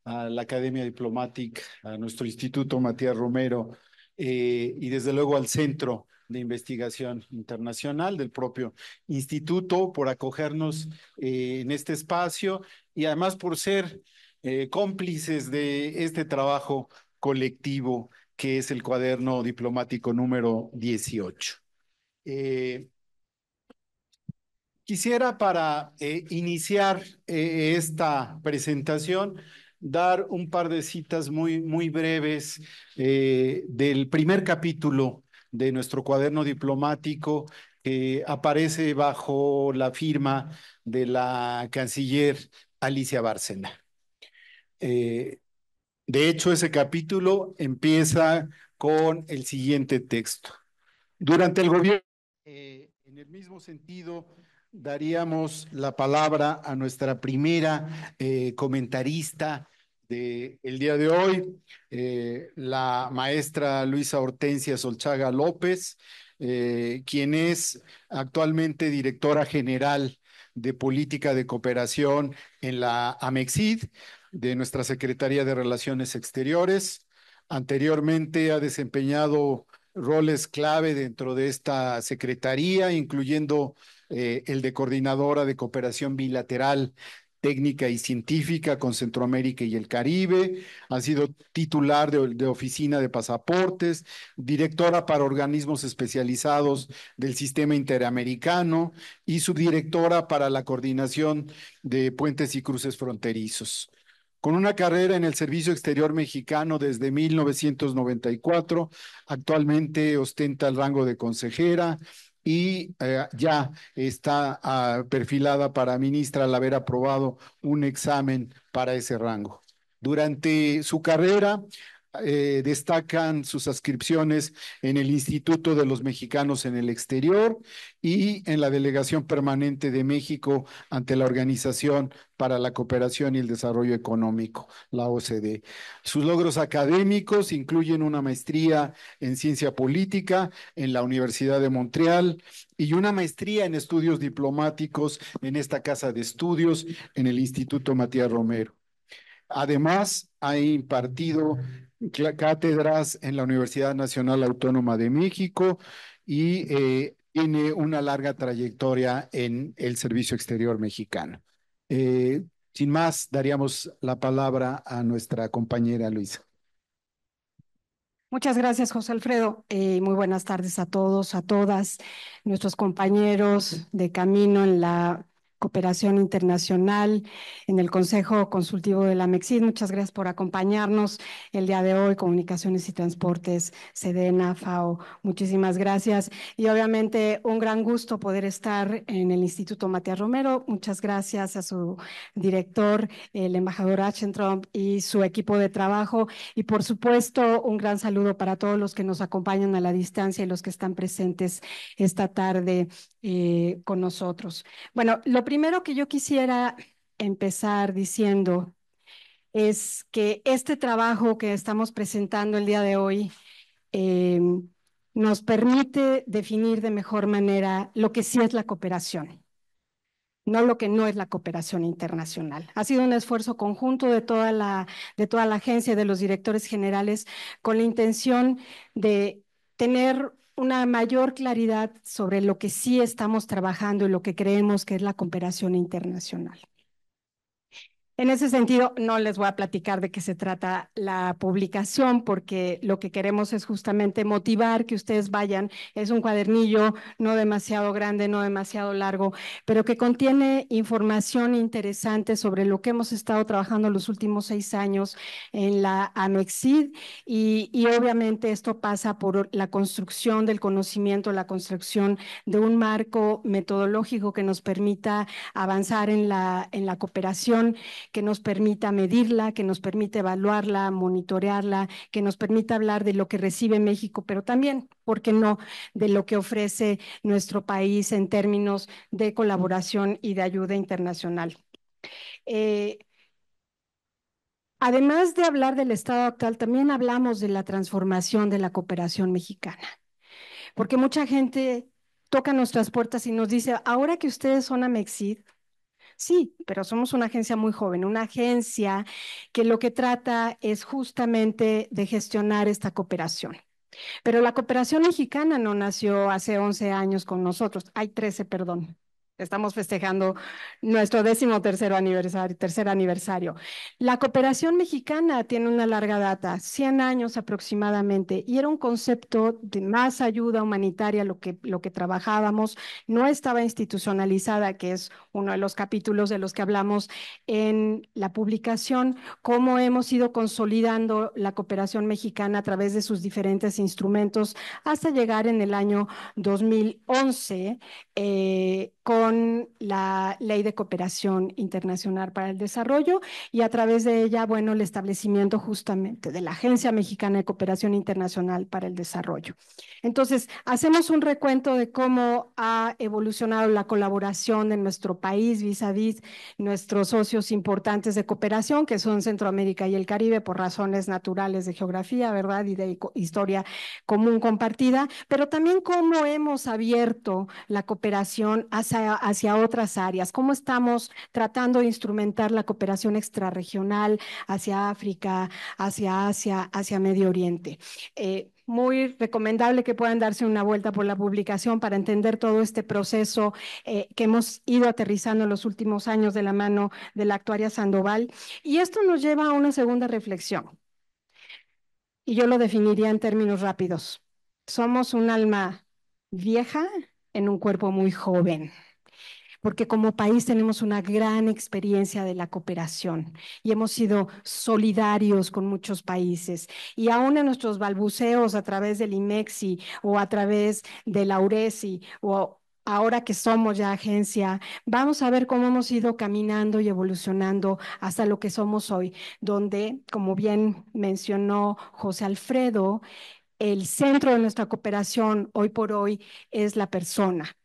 a la Academia Diplomática, a nuestro instituto Matías Romero eh, y desde luego al centro de Investigación Internacional, del propio instituto, por acogernos eh, en este espacio y además por ser eh, cómplices de este trabajo colectivo que es el cuaderno diplomático número 18. Eh, quisiera para iniciar esta presentación dar un par de citas muy, muy breves del primer capítulo de nuestro cuaderno diplomático que aparece bajo la firma de la canciller Alicia Bárcena. Eh, de hecho, ese capítulo empieza con el siguiente texto. Durante el gobierno, eh, en el mismo sentido, daríamos la palabra a nuestra primera eh, comentarista del día de hoy, eh, la maestra Luisa Hortensia Solchaga López, eh, quien es actualmente directora general de Política de Cooperación en la AMEXID de nuestra Secretaría de Relaciones Exteriores. Anteriormente ha desempeñado roles clave dentro de esta Secretaría, incluyendo eh, el de coordinadora de cooperación bilateral técnica y científica con Centroamérica y el Caribe, ha sido titular de, oficina de pasaportes, directora para organismos especializados del sistema interamericano y subdirectora para la coordinación de puentes y cruces fronterizos. Con una carrera en el Servicio Exterior Mexicano desde 1994, actualmente ostenta el rango de consejera, y eh, ya está ah, perfilada para ministra al haber aprobado un examen para ese rango. Durante su carrera eh, destacan sus adscripciones en el Instituto de los Mexicanos en el Exterior y en la Delegación Permanente de México ante la Organización para la Cooperación y el Desarrollo Económico, la OCDE. Sus logros académicos incluyen una maestría en ciencia política en la Universidad de Montreal y una maestría en estudios diplomáticos en esta casa de estudios en el Instituto Matías Romero. Además, ha impartido cátedras en la Universidad Nacional Autónoma de México y eh, tiene una larga trayectoria en el servicio exterior mexicano. Eh, sin más, daríamos la palabra a nuestra compañera Luisa. Muchas gracias, José Alfredo. Eh, muy buenas tardes a todos, a todas, nuestros compañeros de camino en la Cooperación Internacional en el Consejo Consultivo de la MEXID. Muchas gracias por acompañarnos el día de hoy, Comunicaciones y Transportes, Sedena, FAO. Muchísimas gracias. Y obviamente un gran gusto poder estar en el Instituto Matías Romero. Muchas gracias a su director, el embajador Trump y su equipo de trabajo. Y por supuesto, un gran saludo para todos los que nos acompañan a la distancia y los que están presentes esta tarde eh, con nosotros. Bueno, lo primero primero que yo quisiera empezar diciendo es que este trabajo que estamos presentando el día de hoy eh, nos permite definir de mejor manera lo que sí es la cooperación, no lo que no es la cooperación internacional. Ha sido un esfuerzo conjunto de toda la, de toda la agencia y de los directores generales con la intención de tener una mayor claridad sobre lo que sí estamos trabajando y lo que creemos que es la cooperación internacional. En ese sentido, no les voy a platicar de qué se trata la publicación, porque lo que queremos es justamente motivar que ustedes vayan. Es un cuadernillo no demasiado grande, no demasiado largo, pero que contiene información interesante sobre lo que hemos estado trabajando los últimos seis años en la Amexid, Y, obviamente esto pasa por la construcción del conocimiento, la construcción de un marco metodológico que nos permita avanzar en la cooperación que nos permita medirla, que nos permita evaluarla, monitorearla, que nos permita hablar de lo que recibe México, pero también, ¿por qué no?, de lo que ofrece nuestro país en términos de colaboración y de ayuda internacional. Eh, además de hablar del estado actual, también hablamos de la transformación de la cooperación mexicana, porque mucha gente toca nuestras puertas y nos dice, ahora que ustedes son Amexid, Sí, pero somos una agencia muy joven, una agencia que lo que trata es justamente de gestionar esta cooperación. Pero la cooperación mexicana no nació hace 11 años con nosotros, hay 13, perdón. Estamos festejando nuestro décimo tercero aniversario, tercer aniversario. La cooperación mexicana tiene una larga data, 100 años aproximadamente, y era un concepto de más ayuda humanitaria lo que, lo que trabajábamos. No estaba institucionalizada, que es uno de los capítulos de los que hablamos en la publicación, cómo hemos ido consolidando la cooperación mexicana a través de sus diferentes instrumentos hasta llegar en el año 2011 eh, con la Ley de Cooperación Internacional para el Desarrollo y a través de ella, bueno, el establecimiento justamente de la Agencia Mexicana de Cooperación Internacional para el Desarrollo. Entonces, hacemos un recuento de cómo ha evolucionado la colaboración en nuestro país vis a vis nuestros socios importantes de cooperación, que son Centroamérica y el Caribe, por razones naturales de geografía, ¿verdad? Y de historia común compartida, pero también cómo hemos abierto la cooperación hacia hacia otras áreas? ¿Cómo estamos tratando de instrumentar la cooperación extrarregional hacia África, hacia Asia, hacia Medio Oriente? Eh, muy recomendable que puedan darse una vuelta por la publicación para entender todo este proceso eh, que hemos ido aterrizando en los últimos años de la mano de la actuaria Sandoval. Y esto nos lleva a una segunda reflexión. Y yo lo definiría en términos rápidos. Somos un alma vieja en un cuerpo muy joven porque como país tenemos una gran experiencia de la cooperación y hemos sido solidarios con muchos países. Y aún en nuestros balbuceos a través del IMEXI o a través la URESI o ahora que somos ya agencia, vamos a ver cómo hemos ido caminando y evolucionando hasta lo que somos hoy, donde, como bien mencionó José Alfredo, el centro de nuestra cooperación hoy por hoy es la persona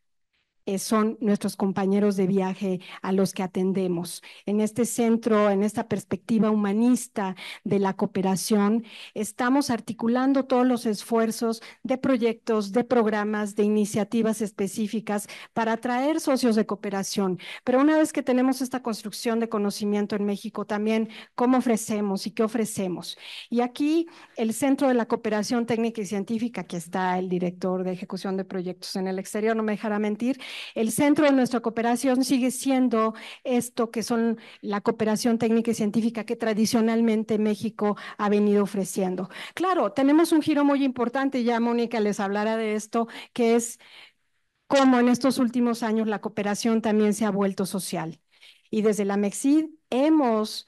eh, son nuestros compañeros de viaje a los que atendemos. En este centro, en esta perspectiva humanista de la cooperación, estamos articulando todos los esfuerzos de proyectos, de programas, de iniciativas específicas para atraer socios de cooperación. Pero una vez que tenemos esta construcción de conocimiento en México, también cómo ofrecemos y qué ofrecemos. Y aquí el Centro de la Cooperación Técnica y Científica, que está el director de ejecución de proyectos en el exterior, no me dejará mentir, el centro de nuestra cooperación sigue siendo esto que son la cooperación técnica y científica que tradicionalmente México ha venido ofreciendo. Claro, tenemos un giro muy importante, ya Mónica les hablará de esto, que es cómo en estos últimos años la cooperación también se ha vuelto social. Y desde la MEXID hemos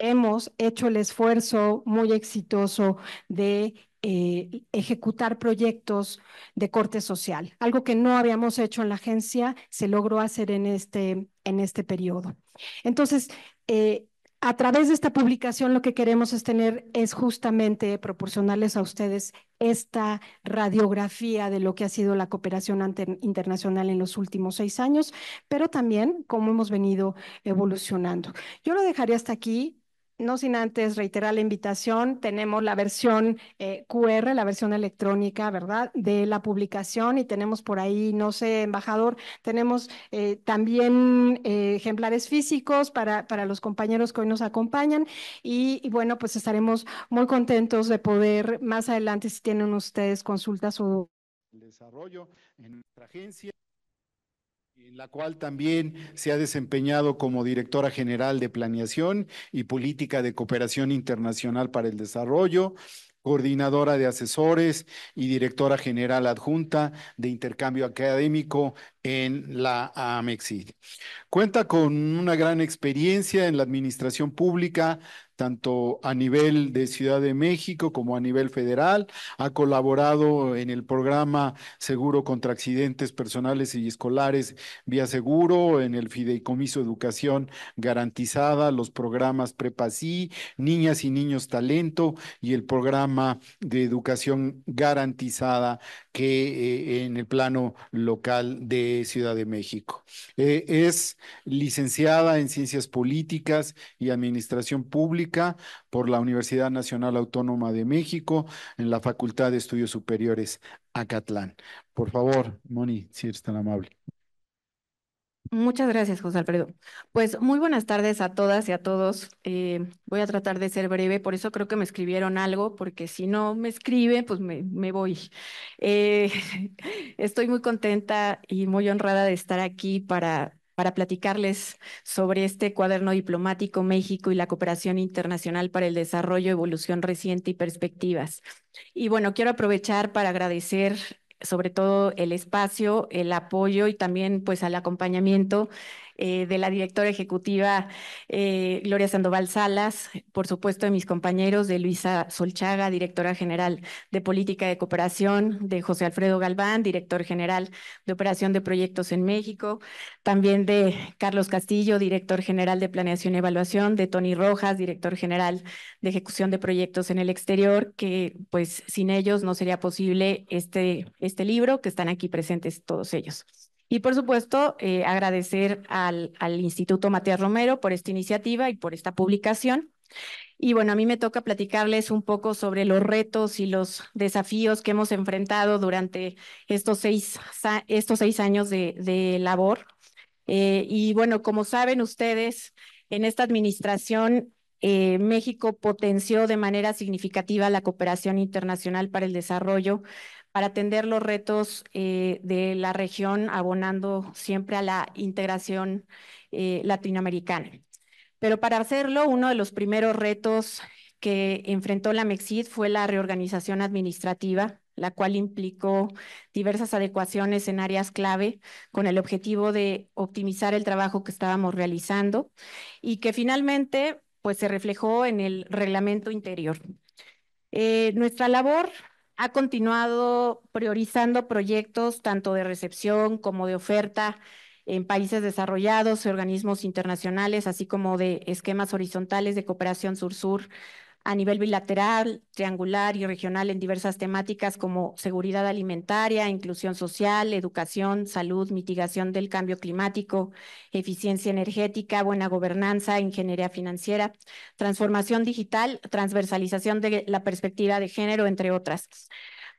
hemos hecho el esfuerzo muy exitoso de eh, ejecutar proyectos de corte social, algo que no habíamos hecho en la agencia, se logró hacer en este, en este periodo. Entonces, eh, a través de esta publicación lo que queremos es tener es justamente proporcionarles a ustedes esta radiografía de lo que ha sido la cooperación internacional en los últimos seis años, pero también cómo hemos venido evolucionando. Yo lo dejaré hasta aquí no sin antes reiterar la invitación, tenemos la versión eh, QR, la versión electrónica, ¿verdad? De la publicación y tenemos por ahí, no sé, embajador, tenemos eh, también eh, ejemplares físicos para, para los compañeros que hoy nos acompañan y, bueno, pues estaremos muy contentos de poder más adelante, si tienen ustedes consultas o... Desarrollo en nuestra agencia en la cual también se ha desempeñado como directora general de Planeación y Política de Cooperación Internacional para el Desarrollo, coordinadora de asesores y directora general adjunta de intercambio académico en la AMEXID. Cuenta con una gran experiencia en la administración pública, tanto a nivel de Ciudad de México como a nivel federal. Ha colaborado en el programa Seguro contra Accidentes Personales y Escolares vía Seguro, en el Fideicomiso Educación Garantizada, los programas prepasí, Niñas y Niños Talento y el programa de Educación Garantizada que eh, en el plano local de Ciudad de México. Eh, es licenciada en Ciencias Políticas y Administración Pública por la Universidad Nacional Autónoma de México en la Facultad de Estudios Superiores Acatlán. Por favor, Moni, si eres tan amable. Muchas gracias, José Alfredo. Pues muy buenas tardes a todas y a todos. Eh, voy a tratar de ser breve, por eso creo que me escribieron algo, porque si no me escriben, pues me, me voy. Eh, estoy muy contenta y muy honrada de estar aquí para, para platicarles sobre este cuaderno diplomático México y la cooperación internacional para el desarrollo, evolución reciente y perspectivas. Y bueno, quiero aprovechar para agradecer sobre todo el espacio, el apoyo y también pues al acompañamiento eh, de la directora ejecutiva eh, Gloria Sandoval Salas, por supuesto de mis compañeros, de Luisa Solchaga, directora general de Política de Cooperación, de José Alfredo Galván, director general de Operación de Proyectos en México, también de Carlos Castillo, director general de Planeación y Evaluación, de Tony Rojas, director general de Ejecución de Proyectos en el Exterior, que pues sin ellos no sería posible este, este libro que están aquí presentes todos ellos. Y por supuesto, eh, agradecer al, Instituto Matías Romero por esta iniciativa y por esta publicación. Y bueno, a mí me toca platicarles un poco sobre los retos y los desafíos que hemos enfrentado durante estos seis, estos seis años de, labor. Eh, y bueno, como saben ustedes, en esta administración eh, México potenció de manera significativa la cooperación internacional para el desarrollo para atender los retos eh, de la región, abonando siempre a la integración eh, latinoamericana. Pero para hacerlo, uno de los primeros retos que enfrentó la MEXID fue la reorganización administrativa, la cual implicó diversas adecuaciones en áreas clave con el objetivo de optimizar el trabajo que estábamos realizando y que finalmente pues, se reflejó en el reglamento interior. Eh, nuestra labor ha continuado priorizando proyectos tanto de recepción como de oferta en países desarrollados, organismos internacionales, así como de esquemas horizontales de cooperación sur-sur a nivel bilateral, triangular y regional en diversas temáticas como seguridad alimentaria, inclusión social, educación, salud, mitigación del cambio climático, eficiencia energética, buena gobernanza, ingeniería financiera, transformación digital, transversalización de la perspectiva de género, entre otras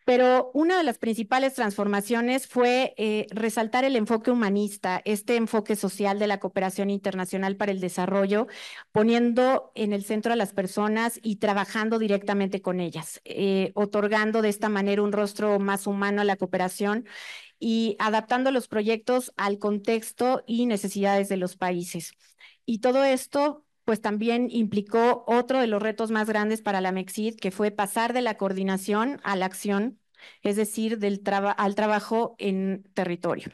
pero una de las principales transformaciones fue eh, resaltar el enfoque humanista, este enfoque social de la cooperación internacional para el desarrollo, poniendo en el centro a las personas y trabajando directamente con ellas, eh, otorgando de esta manera un rostro más humano a la cooperación y adaptando los proyectos al contexto y necesidades de los países. Y todo esto pues también implicó otro de los retos más grandes para la MEXID, que fue pasar de la coordinación a la acción, es decir, del al trabajo en territorio.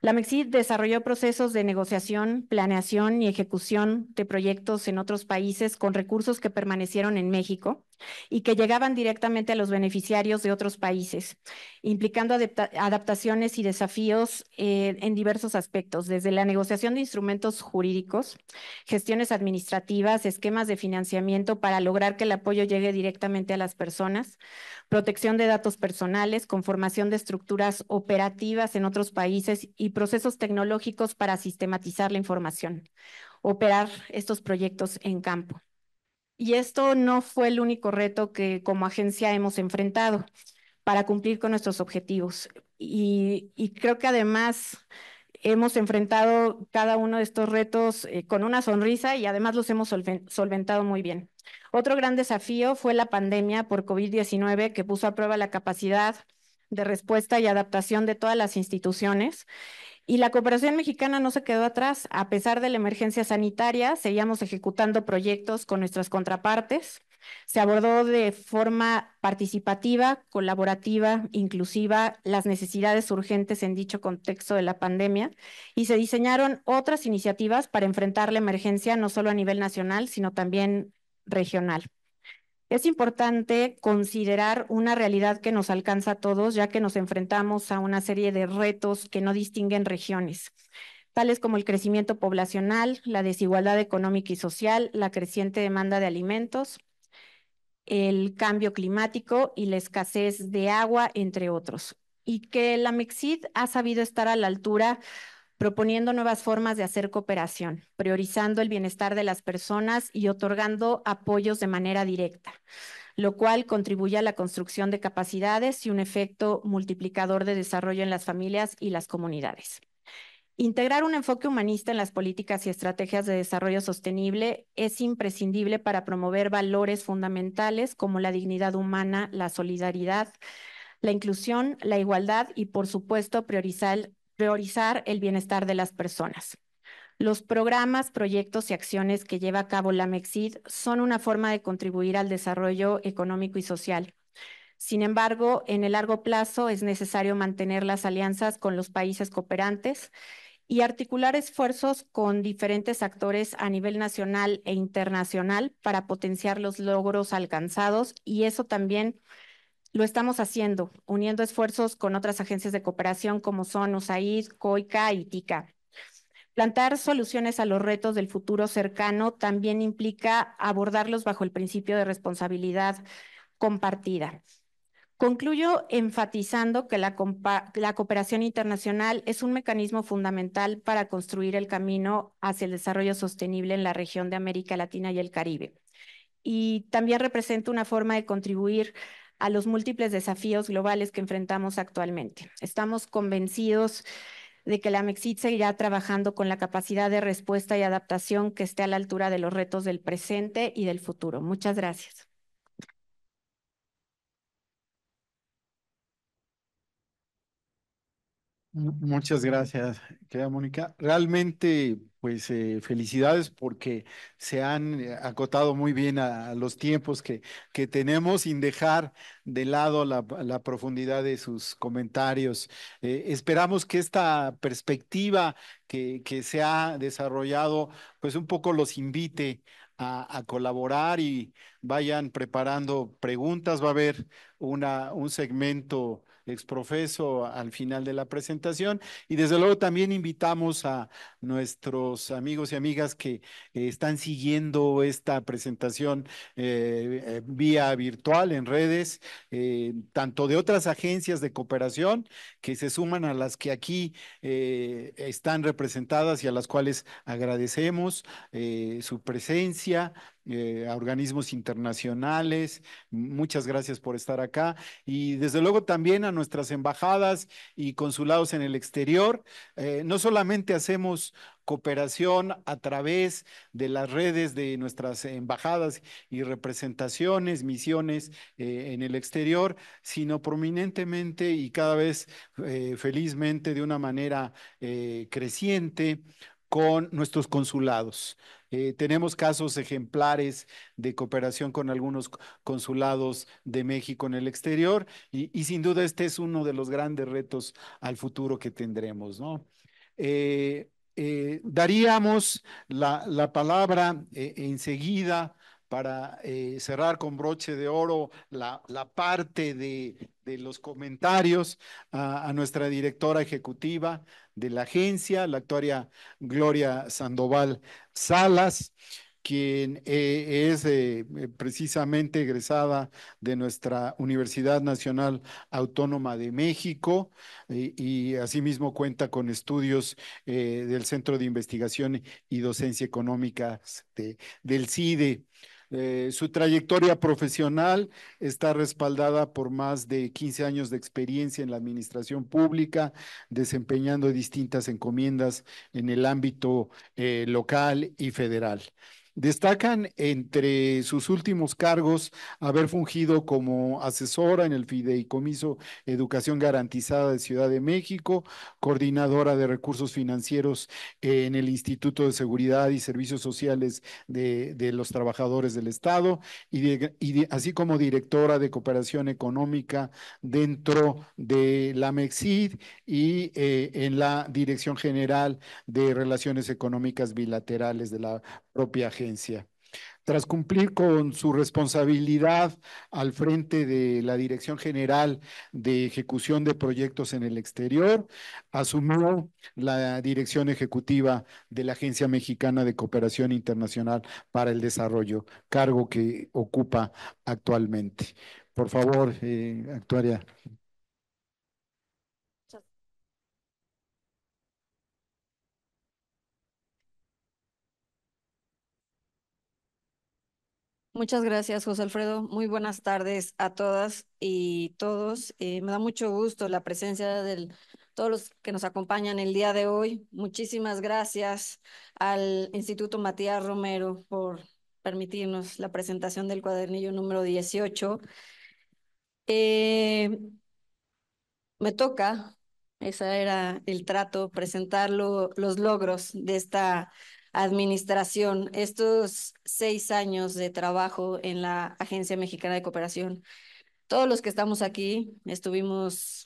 La MEXID desarrolló procesos de negociación, planeación y ejecución de proyectos en otros países con recursos que permanecieron en México y que llegaban directamente a los beneficiarios de otros países, implicando adaptaciones y desafíos eh, en diversos aspectos, desde la negociación de instrumentos jurídicos, gestiones administrativas, esquemas de financiamiento para lograr que el apoyo llegue directamente a las personas, protección de datos personales, conformación de estructuras operativas en otros países y procesos tecnológicos para sistematizar la información, operar estos proyectos en campo. Y esto no fue el único reto que como agencia hemos enfrentado para cumplir con nuestros objetivos. Y, creo que además hemos enfrentado cada uno de estos retos eh, con una sonrisa y además los hemos solventado muy bien. Otro gran desafío fue la pandemia por COVID-19 que puso a prueba la capacidad de respuesta y adaptación de todas las instituciones. Y la cooperación mexicana no se quedó atrás. A pesar de la emergencia sanitaria, seguíamos ejecutando proyectos con nuestras contrapartes. Se abordó de forma participativa, colaborativa, inclusiva, las necesidades urgentes en dicho contexto de la pandemia y se diseñaron otras iniciativas para enfrentar la emergencia no solo a nivel nacional, sino también regional. Es importante considerar una realidad que nos alcanza a todos, ya que nos enfrentamos a una serie de retos que no distinguen regiones, tales como el crecimiento poblacional, la desigualdad económica y social, la creciente demanda de alimentos, el cambio climático y la escasez de agua, entre otros. Y que la MEXID ha sabido estar a la altura proponiendo nuevas formas de hacer cooperación, priorizando el bienestar de las personas y otorgando apoyos de manera directa, lo cual contribuye a la construcción de capacidades y un efecto multiplicador de desarrollo en las familias y las comunidades. Integrar un enfoque humanista en las políticas y estrategias de desarrollo sostenible es imprescindible para promover valores fundamentales como la dignidad humana, la solidaridad, la inclusión, la igualdad y, por supuesto, priorizar, priorizar el bienestar de las personas. Los programas, proyectos y acciones que lleva a cabo la MEXID son una forma de contribuir al desarrollo económico y social. Sin embargo, en el largo plazo es necesario mantener las alianzas con los países cooperantes y articular esfuerzos con diferentes actores a nivel nacional e internacional para potenciar los logros alcanzados y eso también lo estamos haciendo, uniendo esfuerzos con otras agencias de cooperación como son USAID, COICA y TICA. Plantar soluciones a los retos del futuro cercano también implica abordarlos bajo el principio de responsabilidad compartida. Concluyo enfatizando que la, la, cooperación internacional es un mecanismo fundamental para construir el camino hacia el desarrollo sostenible en la región de América Latina y el Caribe. Y también representa una forma de contribuir a los múltiples desafíos globales que enfrentamos actualmente. Estamos convencidos de que la MEXIT seguirá trabajando con la capacidad de respuesta y adaptación que esté a la altura de los retos del presente y del futuro. Muchas gracias. Muchas gracias, querida Mónica. Realmente pues eh, felicidades porque se han eh, acotado muy bien a, los tiempos que, tenemos sin dejar de lado la, profundidad de sus comentarios. Eh, esperamos que esta perspectiva que, se ha desarrollado pues un poco los invite a, colaborar y vayan preparando preguntas. Va a haber una, un segmento exprofeso al final de la presentación. Y desde luego también invitamos a nuestros amigos y amigas que eh, están siguiendo esta presentación eh, eh, vía virtual en redes, tanto de otras agencias de cooperación que se suman a las que aquí están representadas y a las cuales agradecemos su presencia, eh, a organismos internacionales. Muchas gracias por estar acá. Y desde luego también a nuestras embajadas y consulados en el exterior. Eh, no solamente hacemos cooperación a través de las redes de nuestras embajadas y representaciones, misiones eh, en el exterior, sino prominentemente y cada vez felizmente de una manera creciente con nuestros consulados. Eh, tenemos casos ejemplares de cooperación con algunos consulados de México en el exterior y, sin duda este es uno de los grandes retos al futuro que tendremos, eh, eh, daríamos la, la palabra enseguida para eh, cerrar con broche de oro la, parte de, los comentarios a, nuestra directora ejecutiva de la agencia, la actuaria Gloria Sandoval Salas quien eh, es eh, precisamente egresada de nuestra Universidad Nacional Autónoma de México y asimismo cuenta con estudios del Centro de Investigación y Docencia Económica del CIDE. Eh, su trayectoria profesional está respaldada por más de 15 años de experiencia en la administración pública, desempeñando distintas encomiendas en el ámbito eh, local y federal. Destacan entre sus últimos cargos haber fungido como asesora en el Fideicomiso Educación Garantizada de Ciudad de México, coordinadora de recursos financieros en el Instituto de Seguridad y Servicios Sociales de, los Trabajadores del Estado, y, así como directora de cooperación económica dentro de la MEXID y eh, en la Dirección General de Relaciones Económicas Bilaterales de la propia agencia. Tras cumplir con su responsabilidad al frente de la Dirección General de Ejecución de Proyectos en el Exterior, asumió la dirección ejecutiva de la Agencia Mexicana de Cooperación Internacional para el Desarrollo, cargo que ocupa actualmente. Por favor, eh, actuaria Muchas gracias, José Alfredo. Muy buenas tardes a todas y todos. Eh, me da mucho gusto la presencia de todos los que nos acompañan el día de hoy. Muchísimas gracias al Instituto Matías Romero por permitirnos la presentación del cuadernillo número 18. Eh, me toca, ese era el trato, presentar los logros de esta administración, estos seis años de trabajo en la Agencia Mexicana de Cooperación. Todos los que estamos aquí estuvimos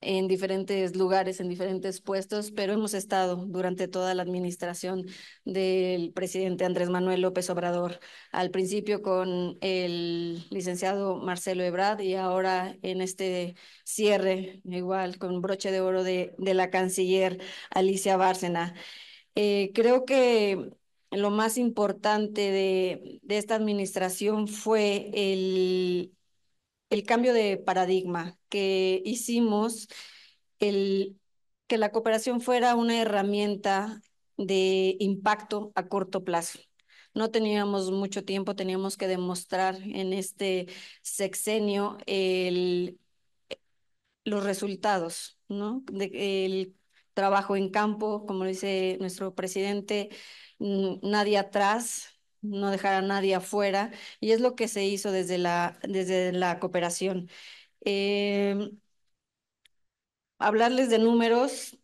en diferentes lugares, en diferentes puestos, pero hemos estado durante toda la administración del presidente Andrés Manuel López Obrador, al principio con el licenciado Marcelo Ebrard y ahora en este cierre, igual con broche de oro de, de la canciller Alicia Bárcena. Eh, creo que lo más importante de, esta administración fue el, cambio de paradigma que hicimos, el, que la cooperación fuera una herramienta de impacto a corto plazo. No teníamos mucho tiempo, teníamos que demostrar en este sexenio el, los resultados, ¿no? De, trabajo en campo, como dice nuestro presidente, nadie atrás, no dejar a nadie afuera, y es lo que se hizo desde la, desde la cooperación. Eh, hablarles de números,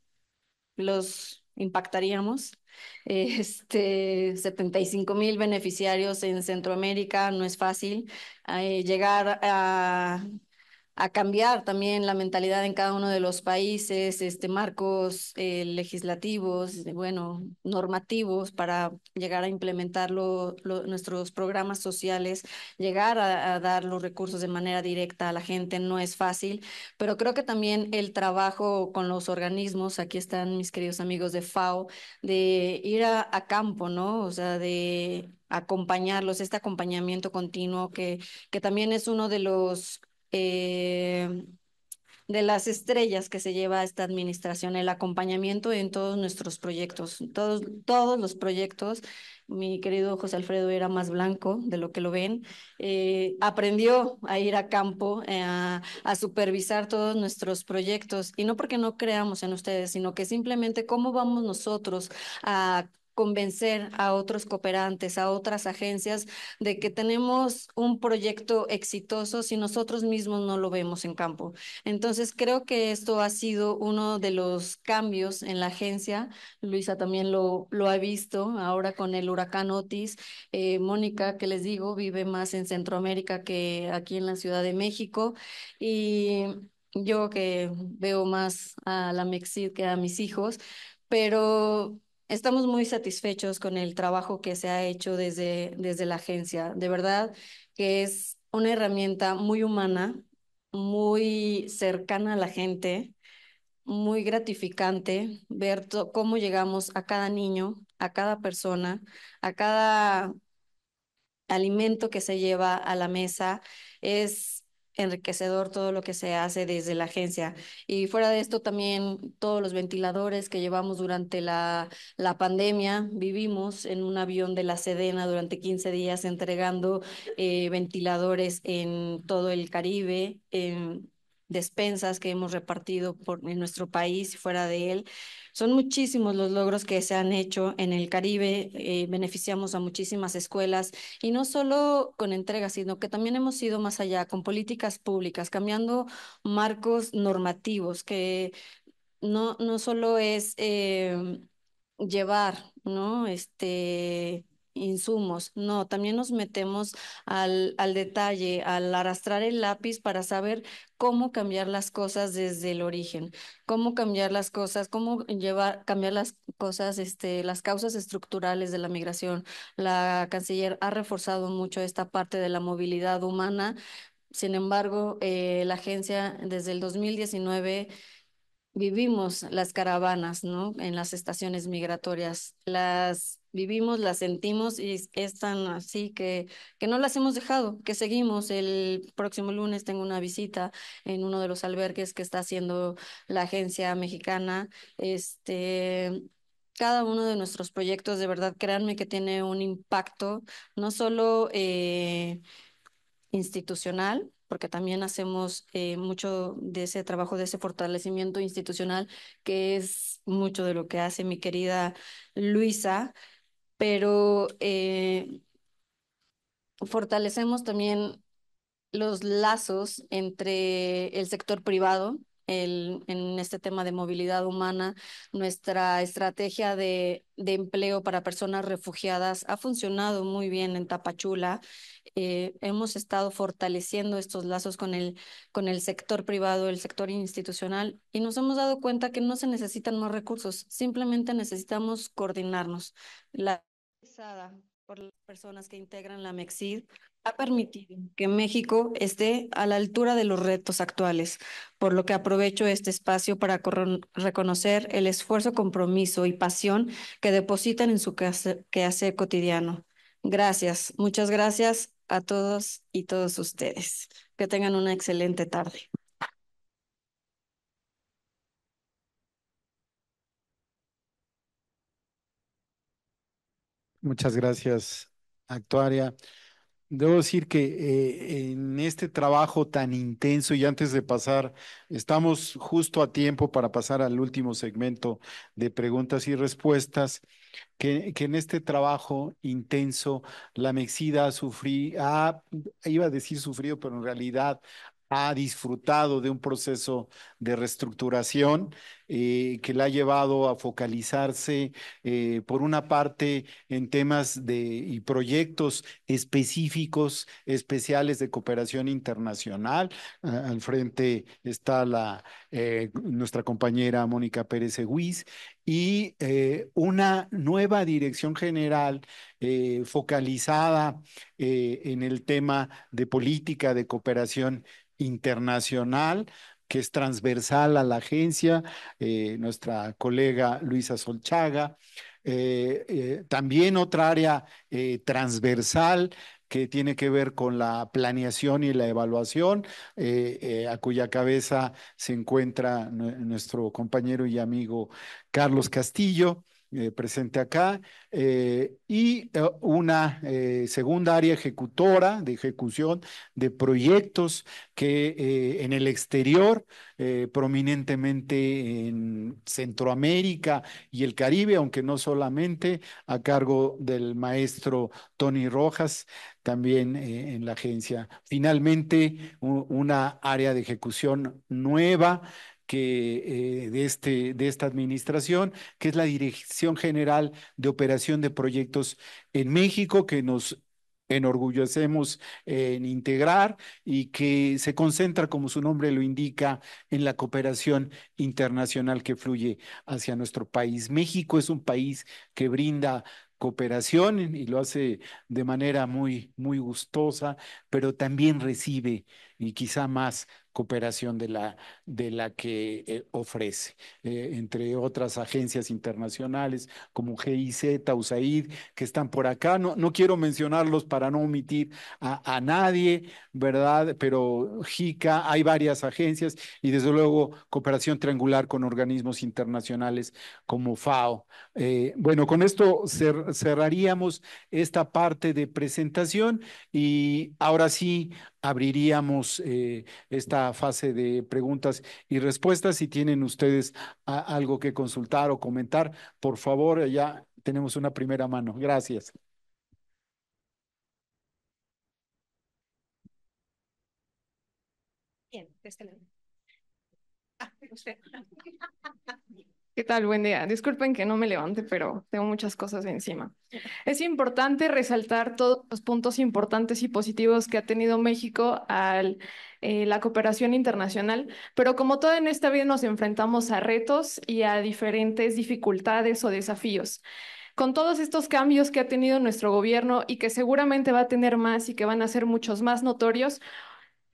los impactaríamos. Este, 75 mil beneficiarios en Centroamérica no es fácil. Eh, llegar a a cambiar también la mentalidad en cada uno de los países, este, marcos eh, legislativos, bueno, normativos para llegar a implementar nuestros programas sociales, llegar a, dar los recursos de manera directa a la gente, no es fácil, pero creo que también el trabajo con los organismos, aquí están mis queridos amigos de FAO, de ir a, campo, ¿no? O sea, de acompañarlos, este acompañamiento continuo que, que también es uno de los eh, de las estrellas que se lleva esta administración, el acompañamiento en todos nuestros proyectos, todos, todos los proyectos. Mi querido José Alfredo era más blanco de lo que lo ven. Eh, aprendió a ir a campo, eh, a, a, supervisar todos nuestros proyectos, y no porque no creamos en ustedes, sino que simplemente cómo vamos nosotros a convencer a otros cooperantes, a otras agencias de que tenemos un proyecto exitoso si nosotros mismos no lo vemos en campo. Entonces, creo que esto ha sido uno de los cambios en la agencia. Luisa también lo, lo ha visto ahora con el huracán Otis. Eh, Mónica, que les digo, vive más en Centroamérica que aquí en la Ciudad de México. Y yo que veo más a la Mexid que a mis hijos, pero estamos muy satisfechos con el trabajo que se ha hecho desde, desde la agencia. De verdad que es una herramienta muy humana, muy cercana a la gente, muy gratificante ver cómo llegamos a cada niño, a cada persona, a cada alimento que se lleva a la mesa. Es enriquecedor todo lo que se hace desde la agencia. Y fuera de esto también todos los ventiladores que llevamos durante la, la pandemia, vivimos en un avión de la Sedena durante 15 días entregando eh, ventiladores en todo el Caribe, en despensas que hemos repartido por, en nuestro país y fuera de él. Son muchísimos los logros que se han hecho en el Caribe, eh, beneficiamos a muchísimas escuelas y no solo con entregas, sino que también hemos ido más allá con políticas públicas, cambiando marcos normativos que no, no solo es em, llevar, ¿no? Este insumos. No, también nos metemos al, al, detalle, al arrastrar el lápiz para saber cómo cambiar las cosas desde el origen, cómo cambiar las cosas, cómo llevar, cambiar las cosas, este, las causas estructurales de la migración. La canciller ha reforzado mucho esta parte de la movilidad humana. Sin embargo, eh, la agencia desde el 2019 vivimos las caravanas, ¿no? En las estaciones migratorias. Las vivimos, las sentimos y están así que, que no las hemos dejado, que seguimos. El próximo lunes tengo una visita en uno de los albergues que está haciendo la agencia mexicana. Este, cada uno de nuestros proyectos, de verdad, créanme que tiene un impacto, no solo... Eh, institucional, porque también hacemos eh, mucho de ese trabajo, de ese fortalecimiento institucional, que es mucho de lo que hace mi querida Luisa, pero eh, fortalecemos también los lazos entre el sector privado en este tema de movilidad humana, nuestra estrategia de, de, empleo para personas refugiadas ha funcionado muy bien en Tapachula. Eh, hemos estado fortaleciendo estos lazos con el, con el sector privado, el sector institucional, y nos hemos dado cuenta que no se necesitan más recursos, simplemente necesitamos coordinarnos. La por las personas que integran la MEXID ha permitido que México esté a la altura de los retos actuales, por lo que aprovecho este espacio para reconocer el esfuerzo, compromiso y pasión que depositan en su quehacer cotidiano. Gracias, muchas gracias a todos y todas ustedes. Que tengan una excelente tarde. Muchas gracias, actuaria. Debo decir que eh, en este trabajo tan intenso y antes de pasar, estamos justo a tiempo para pasar al último segmento de preguntas y respuestas, que, en este trabajo intenso la Mexida sufrí, sufrido, ah, iba a decir sufrido, pero en realidad ha disfrutado de un proceso de reestructuración eh, que la ha llevado a focalizarse, eh, por una parte, en temas de, y proyectos específicos, especiales de cooperación internacional. al frente está la, eh, nuestra compañera Mónica Pérez Eguiz y una nueva dirección general focalizada en el tema de política de cooperación internacional que es transversal a la agencia, eh, nuestra colega Luisa Solchaga. Eh, eh, también otra área transversal que tiene que ver con la planeación y la evaluación, a cuya cabeza se encuentra nuestro compañero y amigo Carlos Castillo. Eh, presente acá, eh, y eh, una segunda área ejecutora de ejecución de proyectos que en el exterior, prominentemente en Centroamérica y el Caribe, aunque no solamente, a cargo del maestro Tony Rojas, también en la agencia. Finalmente, una área de ejecución nueva que, eh, de, este, de esta administración, que es la Dirección General de Operación de Proyectos en México, que nos enorgullecemos en integrar y que se concentra, como su nombre lo indica, en la cooperación internacional que fluye hacia nuestro país. México es un país que brinda cooperación y lo hace de manera muy, muy gustosa, pero también recibe y quizá más cooperación de la, de la que eh, ofrece, eh, entre otras agencias internacionales como GIZ, USAID, que están por acá. No, no quiero mencionarlos para no omitir a, nadie, ¿verdad? Pero JICA, hay varias agencias y desde luego cooperación triangular con organismos internacionales como FAO. Eh, bueno, con esto cerraríamos esta parte de presentación y ahora sí abriríamos eh, esta fase de preguntas y respuestas. Si tienen ustedes algo que consultar o comentar, por favor, ya tenemos una primera mano. Gracias. Bien, ah, ¿Qué tal? Buen día. Disculpen que no me levante, pero tengo muchas cosas encima. Es importante resaltar todos los puntos importantes y positivos que ha tenido México al eh, la cooperación internacional, pero como todo en esta vida nos enfrentamos a retos y a diferentes dificultades o desafíos. Con todos estos cambios que ha tenido nuestro gobierno y que seguramente va a tener más y que van a ser muchos más notorios,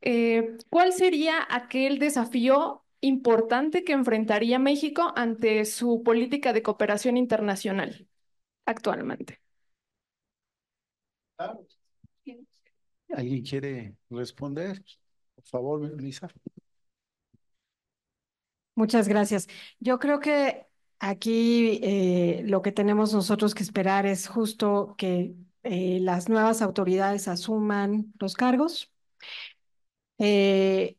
eh, ¿cuál sería aquel desafío importante que enfrentaría México ante su política de cooperación internacional actualmente. ¿Alguien quiere responder? Por favor, Lisa. Muchas gracias. Yo creo que aquí eh, lo que tenemos nosotros que esperar es justo que eh, las nuevas autoridades asuman los cargos. Eh,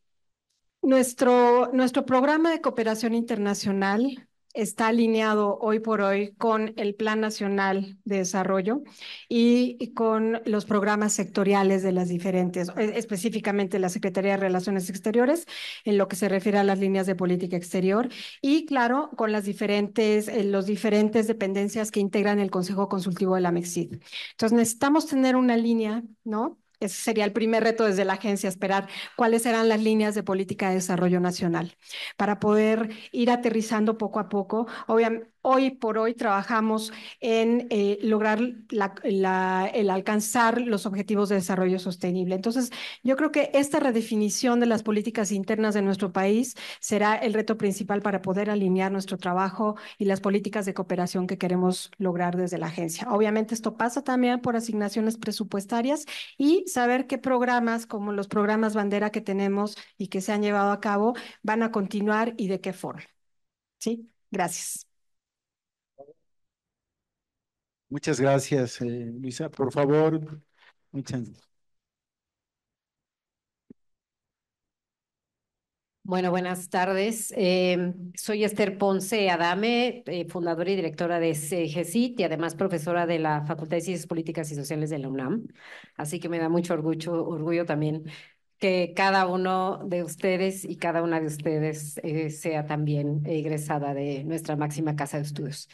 nuestro, nuestro programa de cooperación internacional está alineado hoy por hoy con el Plan Nacional de Desarrollo y con los programas sectoriales de las diferentes, eh, específicamente la Secretaría de Relaciones Exteriores, en lo que se refiere a las líneas de política exterior y, claro, con las diferentes, eh, los diferentes dependencias que integran el Consejo Consultivo de la MEXID. Entonces, necesitamos tener una línea, ¿no? Ese sería el primer reto desde la agencia, esperar cuáles serán las líneas de política de desarrollo nacional para poder ir aterrizando poco a poco. Obviamente, hoy por hoy trabajamos en eh, lograr la, el alcanzar los objetivos de desarrollo sostenible. Entonces, yo creo que esta redefinición de las políticas internas de nuestro país será el reto principal para poder alinear nuestro trabajo y las políticas de cooperación que queremos lograr desde la agencia. Obviamente, esto pasa también por asignaciones presupuestarias y saber qué programas, como los programas bandera que tenemos y que se han llevado a cabo, van a continuar y de qué forma. Sí, gracias. Muchas gracias, eh, Luisa. Por favor, muchas gracias. Bueno, buenas tardes. Eh, soy Esther Ponce Adame, eh, fundadora y directora de CGCIT y además profesora de la Facultad de Ciencias Políticas y Sociales de la UNAM. Así que me da mucho orgullo, también que cada uno de ustedes y cada una de ustedes sea también egresada de nuestra máxima casa de estudios.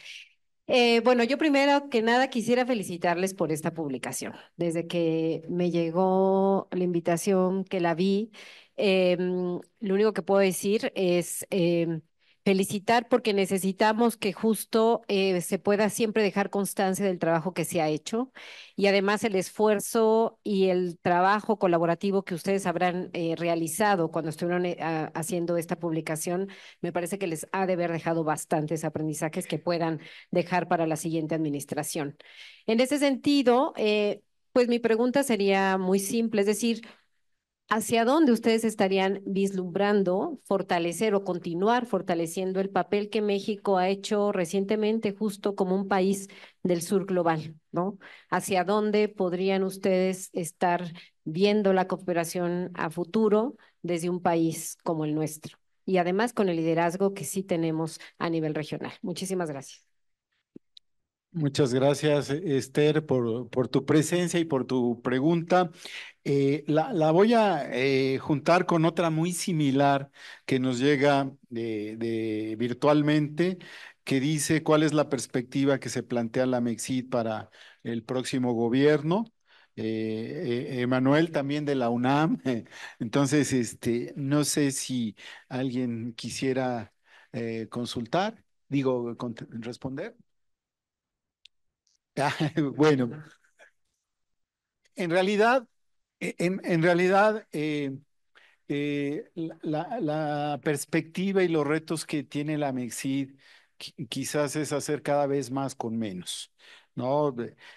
Eh, bueno, yo primero que nada quisiera felicitarles por esta publicación. Desde que me llegó la invitación, que la vi, em, lo único que puedo decir es em, felicitar porque necesitamos que justo eh, se pueda siempre dejar constancia del trabajo que se ha hecho y además el esfuerzo y el trabajo colaborativo que ustedes habrán eh, realizado cuando estuvieron eh, haciendo esta publicación, me parece que les ha de haber dejado bastantes aprendizajes que puedan dejar para la siguiente administración. En ese sentido, pues mi pregunta sería muy simple, es decir, ¿hacia dónde ustedes estarían vislumbrando fortalecer o continuar fortaleciendo el papel que México ha hecho recientemente justo como un país del sur global? ¿no? ¿Hacia dónde podrían ustedes estar viendo la cooperación a futuro desde un país como el nuestro? Y además con el liderazgo que sí tenemos a nivel regional. Muchísimas gracias. Muchas gracias, Esther, por, por tu presencia y por tu pregunta. Eh, la, voy a eh, juntar con otra muy similar que nos llega de, virtualmente, que dice cuál es la perspectiva que se plantea la MEXIT para el próximo gobierno. Eh, Emanuel también de la UNAM. Entonces, este, no sé si alguien quisiera consultar, digo, responder. Ah, bueno, en realidad, e, en, realidad, eh, eh, la, perspectiva y los retos que tiene la MEXID quizás es hacer cada vez más con menos. ¿no?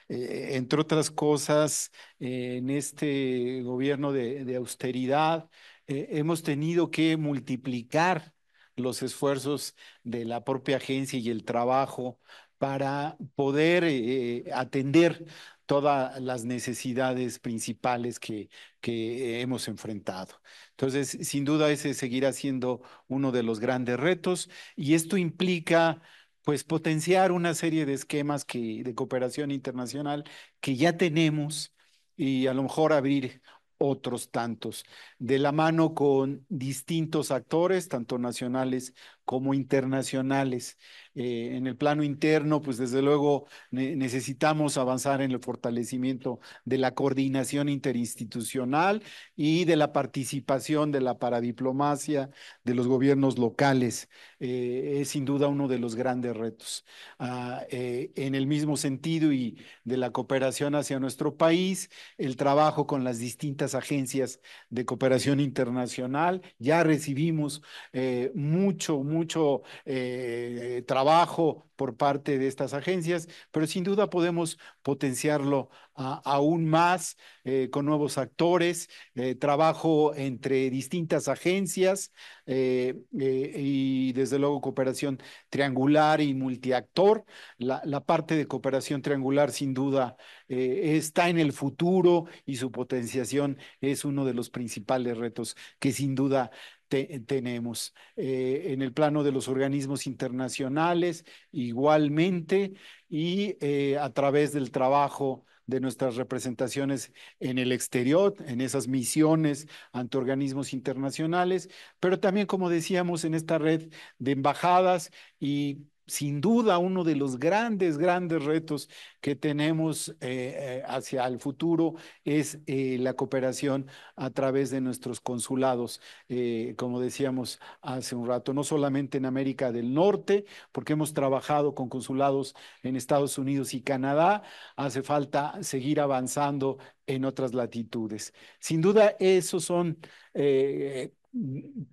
Eh, entre otras cosas, en este gobierno de, austeridad hemos tenido que multiplicar los esfuerzos de la propia agencia y el trabajo para poder atender todas las necesidades principales que, hemos enfrentado. Entonces, sin duda, ese seguirá siendo uno de los grandes retos y esto implica pues potenciar una serie de esquemas de cooperación internacional que ya tenemos y a lo mejor abrir otros tantos, de la mano con distintos actores, tanto nacionales como internacionales. Eh, en el plano interno, pues desde luego necesitamos avanzar en el fortalecimiento de la coordinación interinstitucional y de la participación de la paradiplomacia de los gobiernos locales. Eh, es sin duda uno de los grandes retos. Ah, eh, en el mismo sentido y de la cooperación hacia nuestro país, el trabajo con las distintas agencias de cooperación internacional, ya recibimos mucho, mucho mucho eh, trabajo por parte de estas agencias, pero sin duda podemos potenciarlo aún más eh, con nuevos actores, eh, trabajo entre distintas agencias y desde luego cooperación triangular y multiactor. La, la parte de cooperación triangular sin duda está en el futuro y su potenciación es uno de los principales retos que sin duda tenemos. Eh, en el plano de los organismos internacionales, igualmente, y eh, a través del trabajo de nuestras representaciones en el exterior, en esas misiones ante organismos internacionales, pero también, como decíamos, en esta red de embajadas y sin duda uno de los grandes, grandes retos que tenemos eh, eh, hacia el futuro es eh, la cooperación a través de nuestros consulados, como decíamos hace un rato, no solamente en América del Norte, porque hemos trabajado con consulados en Estados Unidos y Canadá, hace falta seguir avanzando en otras latitudes. Sin duda, esos son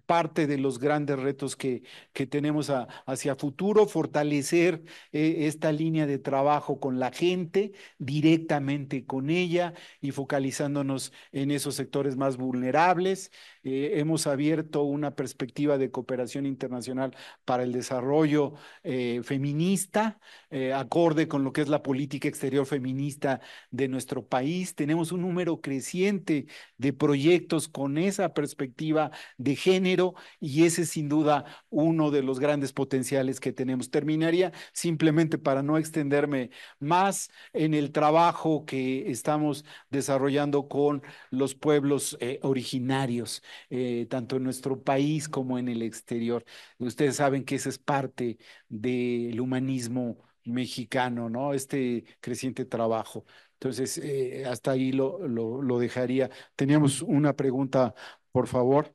parte de los grandes retos que, tenemos hacia futuro, fortalecer eh, esta línea de trabajo con la gente, directamente con ella y focalizándonos en esos sectores más vulnerables. Eh, hemos abierto una perspectiva de cooperación internacional para el desarrollo eh, feminista, eh, acorde con lo que es la política exterior feminista de nuestro país. Tenemos un número creciente de proyectos con esa perspectiva de género y ese es sin duda uno de los grandes potenciales que tenemos. Terminaría simplemente para no extenderme más en el trabajo que estamos desarrollando con los pueblos originarios eh, tanto en nuestro país como en el exterior. Ustedes saben que esa es parte del humanismo mexicano, ¿no? Este creciente trabajo. Entonces, eh, hasta ahí lo, lo, lo dejaría. Teníamos una pregunta, por favor.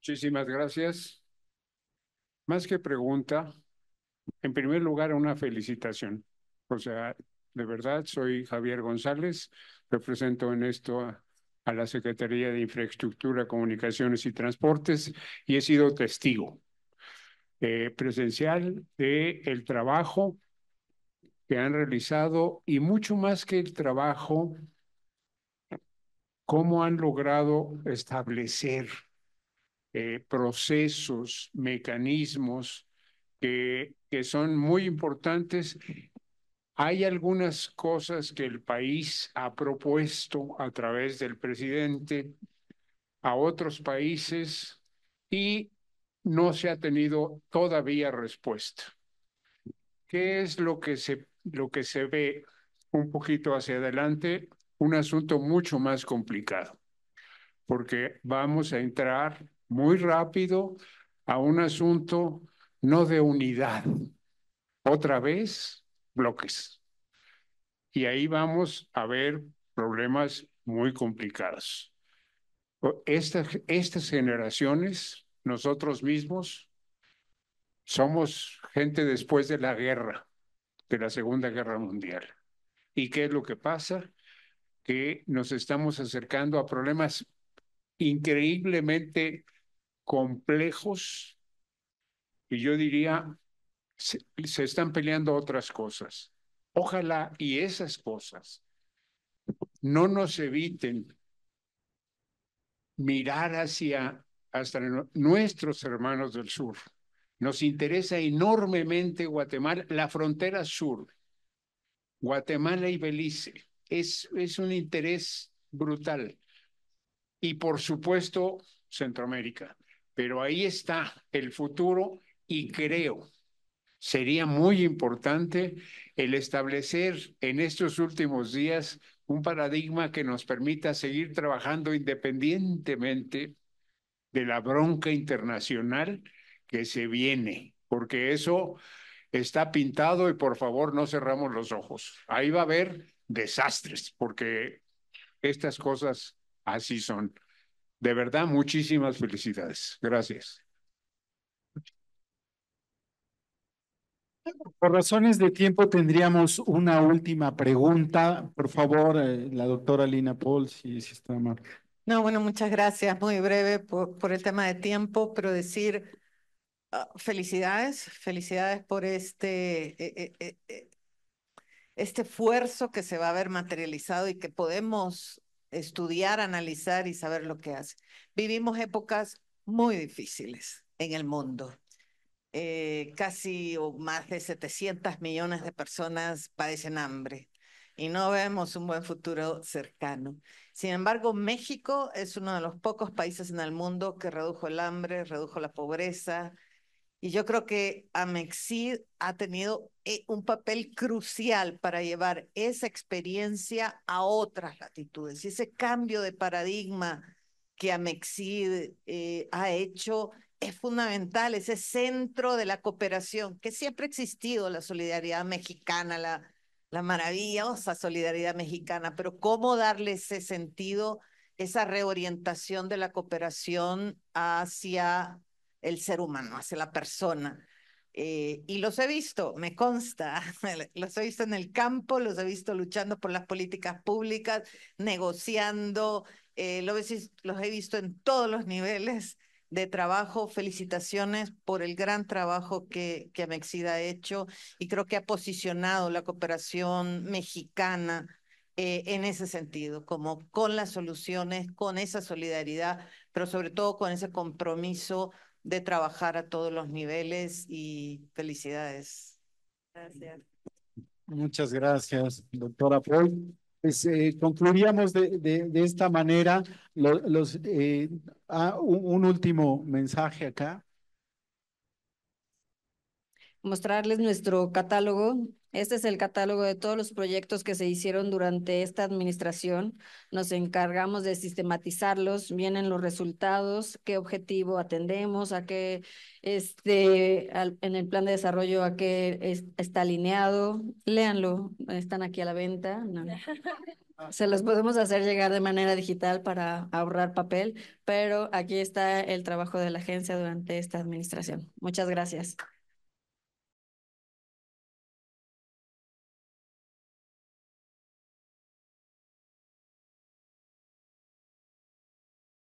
Muchísimas gracias. Más que pregunta, en primer lugar, una felicitación. O sea, de verdad, soy Javier González, represento en esto a, la Secretaría de Infraestructura, Comunicaciones y Transportes y he sido testigo eh, presencial del trabajo que han realizado y mucho más que el trabajo, cómo han logrado establecer eh, procesos, mecanismos que, que son muy importantes hay algunas cosas que el país ha propuesto a través del presidente a otros países y no se ha tenido todavía respuesta. ¿Qué es lo que se, lo que se ve un poquito hacia adelante? Un asunto mucho más complicado, porque vamos a entrar muy rápido a un asunto no de unidad. Otra vez, bloques. Y ahí vamos a ver problemas muy complicados. Estas, estas generaciones, nosotros mismos, somos gente después de la guerra, de la Segunda Guerra Mundial. ¿Y qué es lo que pasa? Que nos estamos acercando a problemas increíblemente complejos y yo diría se, están peleando otras cosas. Ojalá y esas cosas no nos eviten mirar hacia hasta nuestros hermanos del sur. Nos interesa enormemente Guatemala, la frontera sur, Guatemala y Belice. Es, es un interés brutal. Y por supuesto, Centroamérica. Pero ahí está el futuro y creo sería muy importante el establecer en estos últimos días un paradigma que nos permita seguir trabajando independientemente de la bronca internacional que se viene, porque eso está pintado y por favor no cerramos los ojos. Ahí va a haber desastres, porque estas cosas así son. De verdad, muchísimas felicidades. Gracias. Por razones de tiempo tendríamos una última pregunta. Por favor, eh, la doctora Lina Paul, si, está mal. No, bueno, muchas gracias. Muy breve por, el tema de tiempo, pero decir ah, felicidades, felicidades por este, eh, eh, este esfuerzo que se va a ver materializado y que podemos estudiar, analizar y saber lo que hace. Vivimos épocas muy difíciles en el mundo eh, casi o más de 700 millones de personas padecen hambre y no vemos un buen futuro cercano. Sin embargo, México es uno de los pocos países en el mundo que redujo el hambre, redujo la pobreza, y yo creo que Amexid ha tenido eh, un papel crucial para llevar esa experiencia a otras latitudes. Y ese cambio de paradigma que Amexid eh, ha hecho es fundamental, ese centro de la cooperación que siempre ha existido, la solidaridad mexicana, la, maravillosa solidaridad mexicana, pero cómo darle ese sentido, esa reorientación de la cooperación hacia el ser humano, hacia la persona. Eh, y los he visto, me consta, los he visto en el campo, los he visto luchando por las políticas públicas, negociando, eh, los, he visto en todos los niveles de trabajo. Felicitaciones por el gran trabajo que, que Amexida ha hecho y creo que ha posicionado la cooperación mexicana eh, en ese sentido, como con las soluciones, con esa solidaridad, pero sobre todo con ese compromiso de trabajar a todos los niveles y felicidades. Muchas gracias, doctora Foy pues, eh, de, de, esta manera los, los eh, ah, un, último mensaje acá mostrarles nuestro catálogo. Este es el catálogo de todos los proyectos que se hicieron durante esta administración. Nos encargamos de sistematizarlos, vienen los resultados, qué objetivo atendemos, a qué este en el plan de desarrollo a qué está alineado. Léanlo, están aquí a la venta. Se los podemos hacer llegar de manera digital para ahorrar papel, pero aquí está el trabajo de la agencia durante esta administración. Muchas gracias.